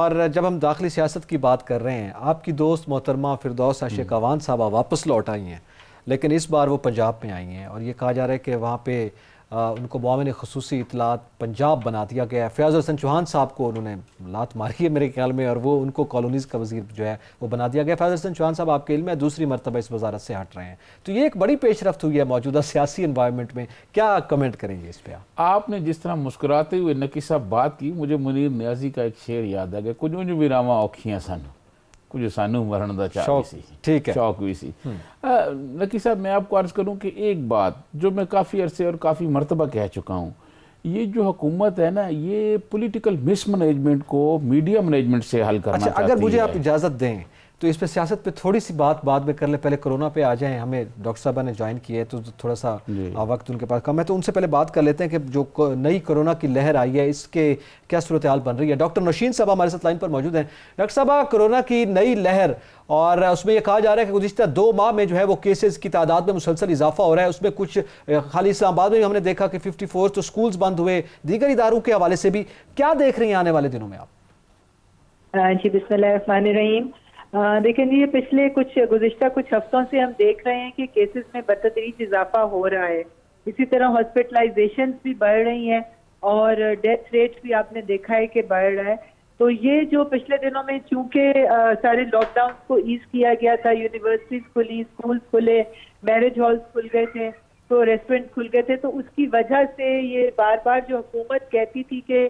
और जब हम दाखिली सियासत की बात कर रहे हैं आपकी दोस्त मोहतरमा फिरदौस आशे हम्म। कवान साहबा वापस लौट आई हैं लेकिन इस बार वो पंजाब में आई हैं और ये कहा जा रहा है कि वहाँ पर उनको मामिन खसूस इतलात पंजाब बना दिया गया फयाज हसन चौहान साहब को उन्होंने लात मारी है मेरे ख्याल में और वो उनको कॉलोनीज़ का वजीर जो है वो बना दिया गया फयाज हसन चौहान साहब आपके इल्म है दूसरी मरतबा इस वजारत से हट रहे हैं तो ये एक बड़ी पेशरफ हुई है मौजूदा सियासी इन्वायरमेंट में क्या कमेंट करेंगे इस पर आपने जिस तरह मुस्कुराते हुए नकी साहब बात की मुझे मुनीर न्याजी का एक शेर याद आ गया कुछ मुझे विरामा औखियाँ सन कुछ सानू मरण का चाह ਸੀ ਠੀਕ ਹੈ ਸ਼ੌਕ ਵੀ नकी साहब मैं आपको अर्ज़ करूँ कि एक बात जो मैं काफ़ी अरसे और काफ़ी मरतबा कह चुका हूँ ये जो हुकूमत है ना ये पोलिटिकल मिसमैनेजमेंट को मीडिया मैनेजमेंट से हल करना अच्छा, अगर मुझे आप इजाज़त दें तो इस पे सियासत पे थोड़ी सी बात बाद में कर ले पहले कोरोना पे आ जाए हमें डॉक्टर साहब ने ज्वाइन किया है तो थोड़ा सा वक्त उनके पास कम है तो उनसे पहले बात कर लेते हैं कि जो नई कोरोना की लहर आई है इसके क्या सूरत हाल बन रही है डॉक्टर नौशीन साहब हमारे साथ लाइन पर मौजूद हैं डॉक्टर साहब कोरोना की नई लहर और उसमें यह कहा जा रहा है कि गुजशत दो माह में जो है वो केसेज की तादाद में मुसलसल इजाफा हो रहा है उसमें कुछ खाली इस्लामाबाद में भी हमने देखा कि फिफ्टी फोर तो स्कूल्स बंद हुए दीगर इदारों के हवाले से भी क्या देख रही हैं आने वाले दिनों में आप हाँ जी बिस्मिल्लाह रहीम लेकिन ये पिछले कुछ गुजशत कुछ हफ्तों से हम देख रहे हैं कि केसेस में बदतरीज इजाफा हो रहा है इसी तरह हॉस्पिटलाइजेशन भी बढ़ रही हैं और डेथ रेट भी आपने देखा है कि बढ़ रहा है तो ये जो पिछले दिनों में चूंकि सारे लॉकडाउन को ईज किया गया था यूनिवर्सिटीज खुली स्कूल खुले मैरिज हॉल्स खुल गए थे तो रेस्टोरेंट खुल गए थे तो उसकी वजह से ये बार बार जो हुकूमत कहती थी कि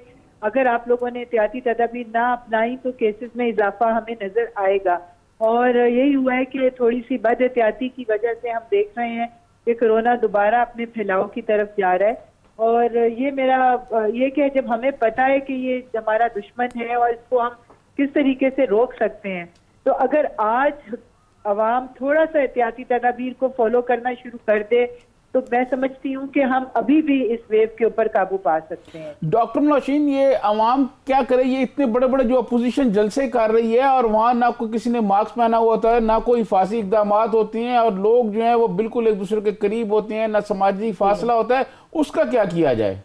अगर आप लोगों ने एहतियाती तदाबीर ना अपनाई तो केसेस में इजाफा हमें नजर आएगा और यही हुआ है कि थोड़ी सी बद एहतियाती की वजह से हम देख रहे हैं कि कोरोना दोबारा अपने फैलाव की तरफ जा रहा है और ये मेरा ये कि जब हमें पता है कि ये हमारा दुश्मन है और इसको हम किस तरीके से रोक सकते हैं तो अगर आज आवाम थोड़ा सा एहतियाती तदाबीर को फॉलो करना शुरू कर दे तो मैं समझती हूँ कि हम अभी भी इस वेव के ऊपर काबू पा सकते हैं डॉक्टर नौशीन ये आवाम क्या करे ये इतने बड़े बड़े जो अपोजिशन जलसे कर रही है और वहाँ ना कोई किसी ने मास्क पहना हुआ होता है ना कोई हिफाजी इकदाम होती हैं और लोग जो है वो बिल्कुल एक दूसरे के करीब होते हैं ना समाजी फासला होता है उसका क्या किया जाए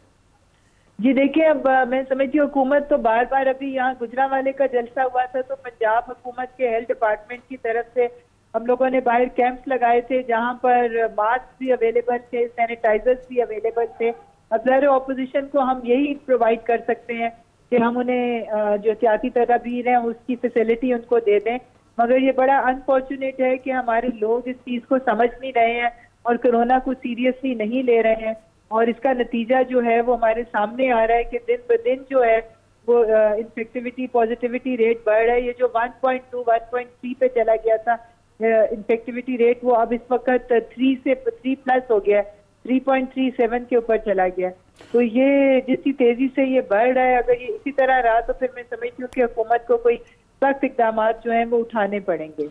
जी देखिए अब मैं समझती हूँ हुकूमत तो बार बार अभी यहाँ गुजरा वाले का जलसा हुआ था तो पंजाब हुकूमत के हेल्थ डिपार्टमेंट की तरफ से हम लोगों ने बाहर कैंप्स लगाए थे जहां पर मास्क भी अवेलेबल थे सैनिटाइजर्स भी अवेलेबल थे अब जहर ऑपोजिशन को हम यही प्रोवाइड कर सकते हैं कि हम उन्हें जो एहतियाती तदाबीर हैं उसकी फैसिलिटी उनको दे दें मगर ये बड़ा अनफॉर्चुनेट है कि हमारे लोग इस चीज़ को समझ नहीं रहे हैं और कोरोना को सीरियसली नहीं ले रहे हैं और इसका नतीजा जो है वो हमारे सामने आ रहा है कि दिन ब दिन जो है वो इन्फेक्टिविटी पॉजिटिविटी रेट बढ़ रहा है ये जो 1.2 1.3 पे चला गया था इन्फेक्टिविटी रेट वो अब इस वक्त थ्री से थ्री प्लस हो गया है थ्री पॉइंट थ्री सेवन के ऊपर चला गया तो ये जितनी तेजी से ये बढ़ रहा है अगर ये इसी तरह रहा तो फिर मैं समझती हूँ कि हुकूमत को कोई सख्त इकदाम जो है वो उठाने पड़ेंगे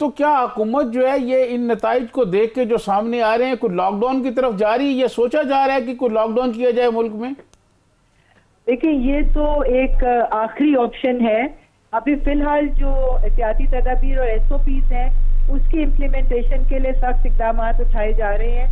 तो क्या हुकूमत जो है ये इन नतज को देख के जो सामने आ रहे हैं कुछ लॉकडाउन की तरफ जा रही है ये सोचा जा रहा है कि कुछ लॉकडाउन किया जाए मुल्क में देखिए ये तो एक आखिरी ऑप्शन है अभी फिलहाल जो एहतियाती तदाबीर और एस ओ पीज हैं उसकी इम्प्लीमेंटेशन के लिए सख्त इकदाम उठाए जा रहे हैं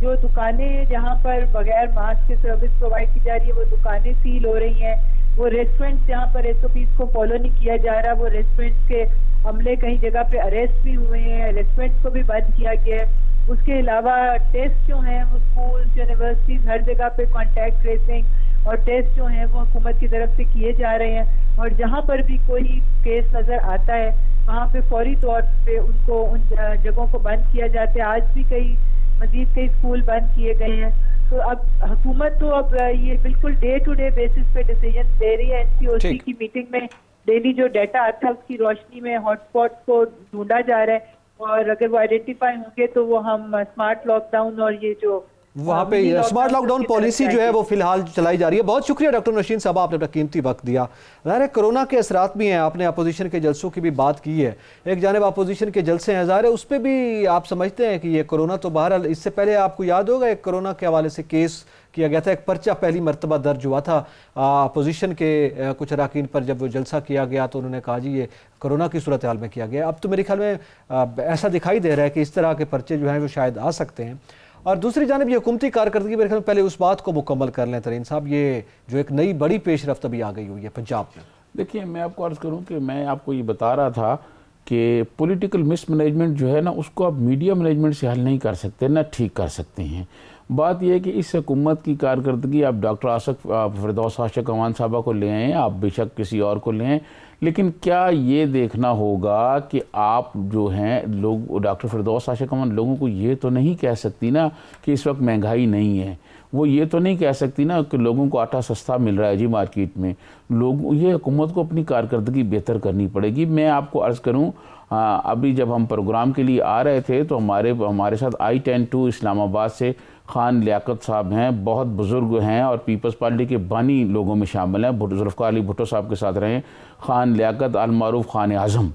जो दुकानें जहाँ पर बगैर मास्क के सर्विस प्रोवाइड की जा रही है वो दुकानें सील हो रही हैं वो रेस्टोरेंट जहाँ पर एस को फॉलो नहीं किया जा रहा वो रेस्टोरेंट्स के अमले कहीं जगह पे अरेस्ट भी हुए हैं रेस्टोरेंट्स को भी बंद किया गया है उसके अलावा टेस्ट जो हैं वो स्कूल यूनिवर्सिटीज हर जगह पे कॉन्टैक्ट ट्रेसिंग और टेस्ट जो हैं वो हुकूमत की तरफ से किए जा रहे हैं और जहाँ पर भी कोई केस नज़र आता है वहाँ पे फौरी तौर पे उनको उन जगहों को बंद किया जाता है आज भी कई मजीद कई स्कूल बंद किए गए हैं तो अब हुकूमत तो अब ये बिल्कुल डे टू डे बेसिस पे डिसीजन दे रही है एनसीओसी की मीटिंग में डेली जो डाटा आता है उसकी रोशनी में हॉटस्पॉट को ढूंढा जा रहा है और अगर वो आइडेंटिफाई होंगे तो वो हम स्मार्ट लॉकडाउन और ये जो वहाँ पे स्मार्ट लॉकडाउन पॉलिसी जो है वो फिलहाल चलाई जा रही है बहुत शुक्रिया डॉक्टर नशीन साहब आपने अपना कीमती वक्त दिया ज़ाहिर कोरोना के असरात भी हैं आपने अपोजिशन के जलसों की भी बात की है एक जानब अपोजिशन के जलसे हैं ज़ाहिर उस पर भी आप समझते हैं कि ये कोरोना तो बहरहाल इससे पहले आपको याद होगा एक कोरोना के हवाले से केस किया गया था एक पर्चा पहली मरतबा दर्ज हुआ था अपोजिशन के कुछ अरकान पर जब वो जलसा किया गया तो उन्होंने कहा जी ये कोरोना की सूरत हाल में किया गया अब तो मेरे ख्याल में ऐसा दिखाई दे रहा है कि इस तरह के पर्चे जो हैं वो शायद आ सकते हैं और दूसरी जानब ये हुकूमती कारकर्दगी मेरे ख्याल पहले उस बात को मुकम्मल कर लें तरीन साहब ये जो एक नई बड़ी पेश रफ्त अभी आ गई हुई है पंजाब में देखिए मैं आपको अर्ज़ करूँ कि मैं आपको ये बता रहा था कि पॉलिटिकल मिसमैनेजमेंट जो है ना उसको आप मीडिया मैनेजमेंट से हल नहीं कर सकते ना ठीक कर सकते हैं बात यह है कि इस हुकूमत की कारकर्दगी आप डॉक्टर आसफ फिरदौस आशा अमान साहबा को ले आएँ आप बेशक किसी और को ले आएँ लेकिन क्या ये देखना होगा कि आप जो हैं लोग डॉक्टर फिरदौस आशा कमान लोगों को ये तो नहीं कह सकती ना कि इस वक्त महंगाई नहीं है वो ये तो नहीं कह सकती ना कि लोगों को आटा सस्ता मिल रहा है जी मार्केट में लोग ये हुकूमत को अपनी कारकर्दगी बेहतर करनी पड़ेगी मैं आपको अर्ज़ करूँ अभी जब हम प्रोग्राम के लिए आ रहे थे तो हमारे हमारे साथ आई टेन टू इस्लामाबाद से खान लियाकत साहब हैं बहुत बुज़ुर्ग हैं और पीपल्स पार्टी के बानी लोगों में शामिल हैं जुल्फ़ार अली भुट्टो साहब के साथ रहे खान लियाकत अलमारूफ खान आज़म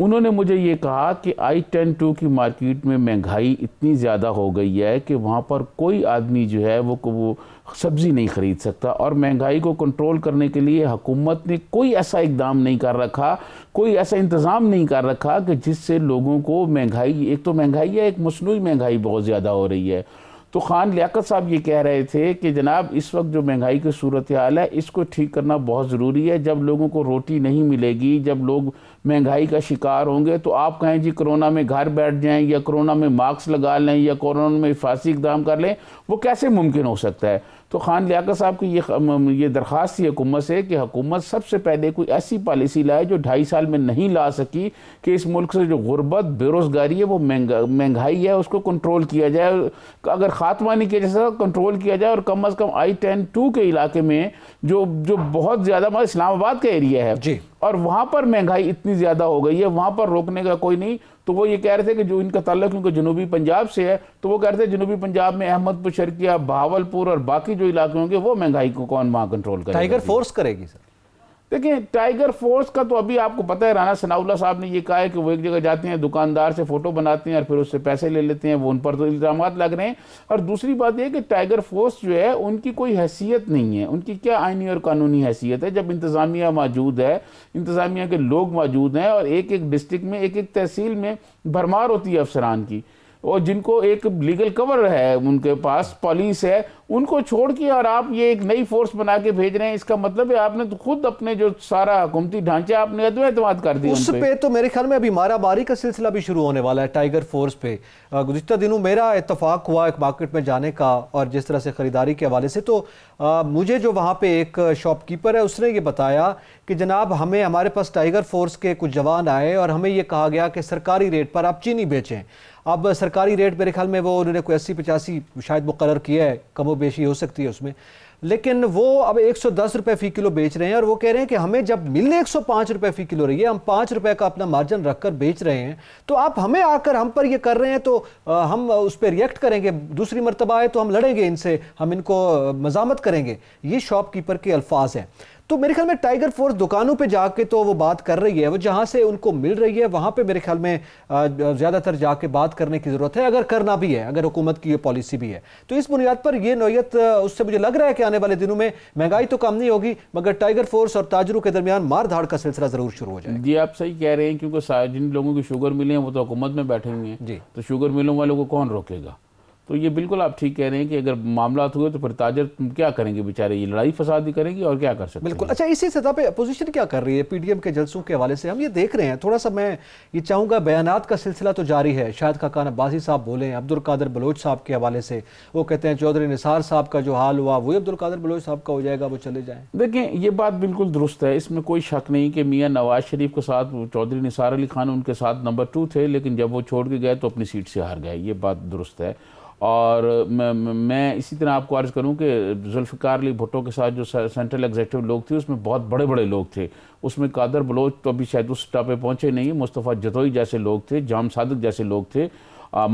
उन्होंने मुझे ये कहा कि आई टेन टू की मार्केट में महंगाई इतनी ज़्यादा हो गई है कि वहाँ पर कोई आदमी जो है वो वो सब्ज़ी नहीं ख़रीद सकता और महंगाई को कंट्रोल करने के लिए हुकूमत ने कोई ऐसा इकदाम नहीं कर रखा कोई ऐसा इंतज़ाम नहीं कर रखा कि जिससे लोगों को महंगाई एक तो महंगाई है एक मसनू महंगाई बहुत ज़्यादा हो रही है तो खान लियाकत साहब ये कह रहे थे कि जनाब इस वक्त जो महंगाई की सूरत हाल है इसको ठीक करना बहुत ज़रूरी है जब लोगों को रोटी नहीं मिलेगी जब लोग महंगाई का शिकार होंगे तो आप कहें जी कोरोना में घर बैठ जाएं या कोरोना में मास्क लगा लें या कोरोना में फांसी इकदाम कर लें वो कैसे मुमकिन हो सकता है तो खान लियाकत साहब की ये ये दरख्वास्त थी हुकूमत से कि हुकूमत सबसे पहले कोई ऐसी पॉलिसी लाए जो ढाई साल में नहीं ला सकी कि इस मुल्क से जो गुर्बत बेरोज़गारी है वो महंगा महंगाई है उसको कंट्रोल किया जाए अगर ख़ात्मा नहीं किया जा कंट्रोल किया जाए और कम अज़ कम आई टेन टू के इलाके में जो जो बहुत ज़्यादा मतलब इस्लामाबाद का एरिया है जी और वहाँ पर महंगाई इतनी ज़्यादा हो गई है वहाँ पर रोकने का कोई नहीं तो वो ये कह रहे थे कि जो इनका ताल्लुक उनका जनूबी पंजाब से है तो वो कह रहे थे जनूबी पंजाब में अहमदपुर शर्किया भावलपुर और बाकी जो इलाके होंगे वो महंगाई को कौन वहाँ कंट्रोल करेगा टाइगर फोर्स करेगी सर देखिए टाइगर फोर्स का तो अभी आपको पता है राना सनाउल्ला साहब ने ये कहा है कि वो एक जगह जाते हैं दुकानदार से फ़ोटो बनाते हैं और फिर उससे पैसे ले लेते हैं वो उन पर तो इल्ज़ाम लग रहे हैं और दूसरी बात यह कि टाइगर फोर्स जो है उनकी कोई हैसियत नहीं है उनकी क्या आइनी और कानूनी हैसियत है जब इंतज़ामिया मौजूद है इंतज़ामिया के लोग मौजूद हैं और एक एक डिस्ट्रिक्ट में एक एक तहसील में भरमार होती है अफसरान की और जिनको एक लीगल कवर है उनके पास पॉलिस है उनको छोड़ के और आप ये एक नई फोर्स बना के भेज रहे हैं इसका मतलब है आपने तो खुद अपने जो सारा हुकूमती ढांचा आपने अदमतमाद कर दिया उस पे।, पे तो मेरे ख्याल में अभी बारी का सिलसिला भी शुरू होने वाला है टाइगर फोर्स पे गुजशत दिनों मेरा इतफाक हुआ एक मार्केट में जाने का और जिस तरह से ख़रीदारी के हवाले से तो आ, मुझे जो वहाँ पे एक शॉपकीपर है उसने ये बताया कि जनाब हमें हमारे पास टाइगर फोर्स के कुछ जवान आए और हमें ये कहा गया कि सरकारी रेट पर आप चीनी बेचें अब सरकारी रेट मेरे ख्याल में वो उन्होंने कोई अस्सी पचासी शायद मुकर किया है कमो बेशी हो सकती है उसमें लेकिन वो अब एक सौ दस फ़ी किलो बेच रहे हैं और वो कह रहे हैं कि हमें जब मिलने एक सौ फ़ी किलो रही है हम पांच रुपए का अपना मार्जिन रखकर बेच रहे हैं तो आप हमें आकर हम पर यह कर रहे हैं तो हम उस पर रिएक्ट करेंगे दूसरी मरतबा है तो हम लड़ेंगे इनसे हम इनको मजामत करेंगे ये शॉपकीपर के अल्फाज हैं तो मेरे ख्याल में टाइगर फोर्स दुकानों पे जाके तो वो बात कर रही है वो जहाँ से उनको मिल रही है वहाँ पे मेरे ख्याल में ज़्यादातर जाके बात करने की ज़रूरत है अगर करना भी है अगर हुकूमत की ये पॉलिसी भी है तो इस बुनियाद पर यह नोयत उससे मुझे लग रहा है कि आने वाले दिनों में महंगाई तो कम नहीं होगी मगर टाइगर फोर्स और ताजरों के दरमियान मार धाड़ का सिलसिला जरूर शुरू हो जाएगा जी आप सही कह रहे हैं क्योंकि जिन लोगों की शुगर मिले हैं वो तो हुकूमत में बैठे हुए हैं तो शुगर मिलों वालों को कौन रोकेगा तो ये बिल्कुल आप ठीक कह रहे हैं कि अगर मामला हुए तो फिर ताजर क्या करेंगे बेचारे ये लड़ाई फसाद ही करेंगे और क्या कर सकते बिल्कुल अच्छा इसी सतह पे अपोजिशन क्या कर रही है पीडीएम के जलसों के हवाले से हम ये देख रहे हैं थोड़ा सा मैं ये चाहूँगा बयान का सिलसिला तो जारी है शायद खकान अब्बासी साहब बोले अब्दुल कादर बलोच साहब के हवाले से वो कहते हैं चौधरी निसार साहब का जो हाल हुआ वही अब्दुल कादर बलोच साहब का हो जाएगा वो चले जाए देखें ये बात बिल्कुल दुरुस्त है इसमें कोई शक नहीं कि मियाँ नवाज शरीफ के साथ चौधरी निसार अली खान उनके साथ नंबर टू थे लेकिन जब वो छोड़ के गए तो अपनी सीट से हार गए ये बात दुरुस्त है और मैं इसी तरह आपको अर्ज़ करूं कि जुल्फ़िकार अली भुट्टो के साथ जो सेंट्रल एग्जेक्टिव लोग थे उसमें बहुत बड़े बड़े लोग थे उसमें कादर बलोच तो अभी शायद उस स्टा पहुंचे नहीं मुस्तफ़ा जतोई जैसे लोग थे जाम सादक जैसे लोग थे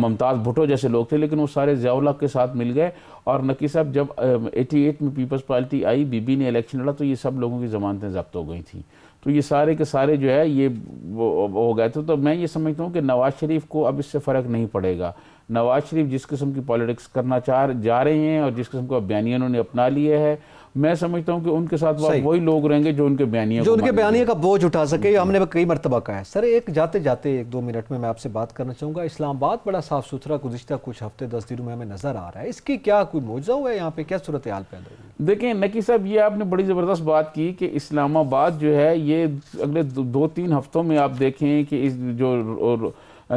ममताज़ भुटो जैसे लोग थे लेकिन वो सारे जियाउल्ला के साथ मिल गए और नकी साहब जब एटी एट में पीपल्स पार्टी आई बीबी ने इलेक्शन लड़ा तो ये सब लोगों की ज़मानतें जब्त हो गई थी तो ये सारे के सारे जो है ये हो गए थे तो मैं ये समझता हूँ कि नवाज़ शरीफ को अब इससे फ़र्क नहीं पड़ेगा नवाज शरीफ जिस किस्म की पॉलिटिक्स करना चाह जा रहे हैं और जिस किस्म को बयानिया उन्होंने अपना लिया है मैं समझता हूं कि उनके साथ वही लोग रहेंगे जो उनके बयानिया जो उनके बयानिया का बोझ उठा सके हमने कई मरतबा कहा है सर एक जाते जाते एक दो मिनट में मैं आपसे बात करना चाहूंगा इस्लामाबाद बड़ा साफ सुथरा गुजशत कुछ हफ्ते दस दिनों में हमें नजर आ रहा है इसकी क्या कोई मुआवजा हुआ है यहाँ पे क्या सूरत हाल पैदा हुई देखिए नकी साहब ये आपने बड़ी ज़बरदस्त बात की कि इस्लामाबाद जो है ये अगले दो तीन हफ्तों में आप देखें कि इस जो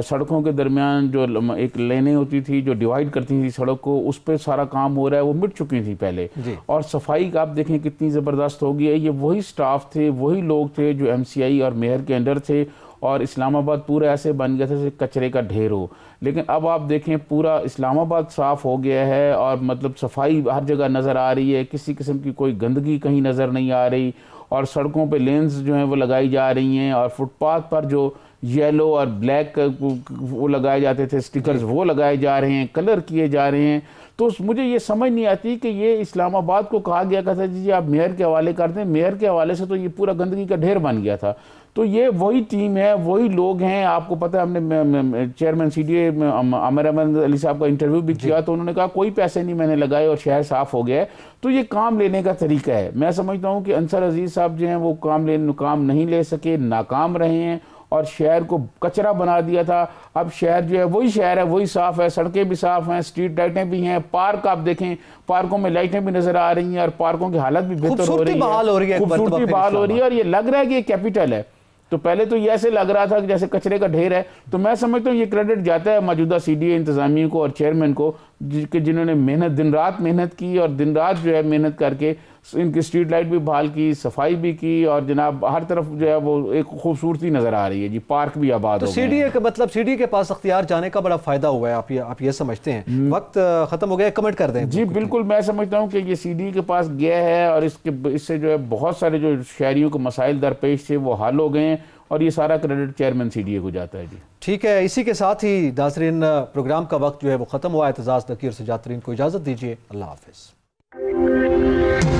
सड़कों के दरमियान जो एक लेनें होती थी जो डिवाइड करती थी सड़क को उस पर सारा काम हो रहा है वो मिट चुकी थी पहले और सफाई आप देखें कितनी ज़बरदस्त हो गई है ये वही स्टाफ थे वही लोग थे जो एम और मेयर के अंडर थे और इस्लामाबाद पूरा ऐसे बन गया था जैसे कचरे का ढेर हो लेकिन अब आप देखें पूरा इस्लामाबाद साफ़ हो गया है और मतलब सफाई हर जगह नज़र आ रही है किसी किस्म की कोई गंदगी कहीं नज़र नहीं आ रही और सड़कों पे लेंस जो हैं वो लगाई जा रही हैं और फुटपाथ पर जो येलो और ब्लैक वो लगाए जाते थे स्टिकर्स वो लगाए जा रहे हैं कलर किए जा रहे हैं तो मुझे ये समझ नहीं आती कि ये इस्लामाबाद को कहा गया कहता जी जी आप मेयर के हवाले करते हैं मेयर के हवाले से तो ये पूरा गंदगी का ढेर बन गया था तो ये वही टीम है वही लोग हैं आपको पता है हमने chairman C D Amar Ahmad Ali साहब का इंटरव्यू भी किया तो उन्होंने कहा कोई पैसे नहीं मैंने लगाए और शहर साफ हो गया है तो ये काम लेने का तरीका है मैं समझता हूँ कि अंसर अजीज़ साहब जो हैं वो काम ले काम नहीं ले सके नाकाम रहे हैं और शहर को कचरा बना दिया था अब शहर जो है वही शहर है वही साफ़ है सड़कें भी साफ़ हैं स्ट्रीट लाइटें भी हैं पार्क आप देखें पार्कों में लाइटें भी नज़र आ रही हैं और पार्कों की हालत भी बेहतर हो रही है खूबसूरती बहाल हो रही है और ये लग रहा है कि ये कैपिटल है तो पहले तो ये ऐसे लग रहा था कि जैसे कचरे का ढेर है तो मैं समझता हूँ ये क्रेडिट जाता है मौजूदा सी डी इंतजामिया को और चेयरमैन को कि जिन्होंने मेहनत दिन रात मेहनत की और दिन रात जो है मेहनत करके इनकी स्ट्रीट लाइट भी बहाल की सफाई भी की और जनाब हर तरफ जो है वो एक खूबसूरती नज़र आ रही है जी पार्क भी आबाद तो सी डी ए मतलब सी डी के पास अख्तियार जाने का बड़ा फ़ायदा हुआ है आप ये आप ये समझते हैं हम्म। वक्त ख़त्म हो गया कमेंट कर दें जी बिल्कुल मैं समझता हूँ कि ये सी डी के पास गया है और इसके इससे जो है बहुत सारे जो शहरीों के मसाइल दरपेश थे वो हल हो गए हैं और ये सारा क्रेडिट चेयरमैन सी को जाता है जी ठीक है इसी के साथ ही दासरीन प्रोग्राम का वक्त जो है वो ख़त्म हुआ एतजाज़ नकीर से जातरीन को इजाज़त दीजिए अल्लाह हाफिज़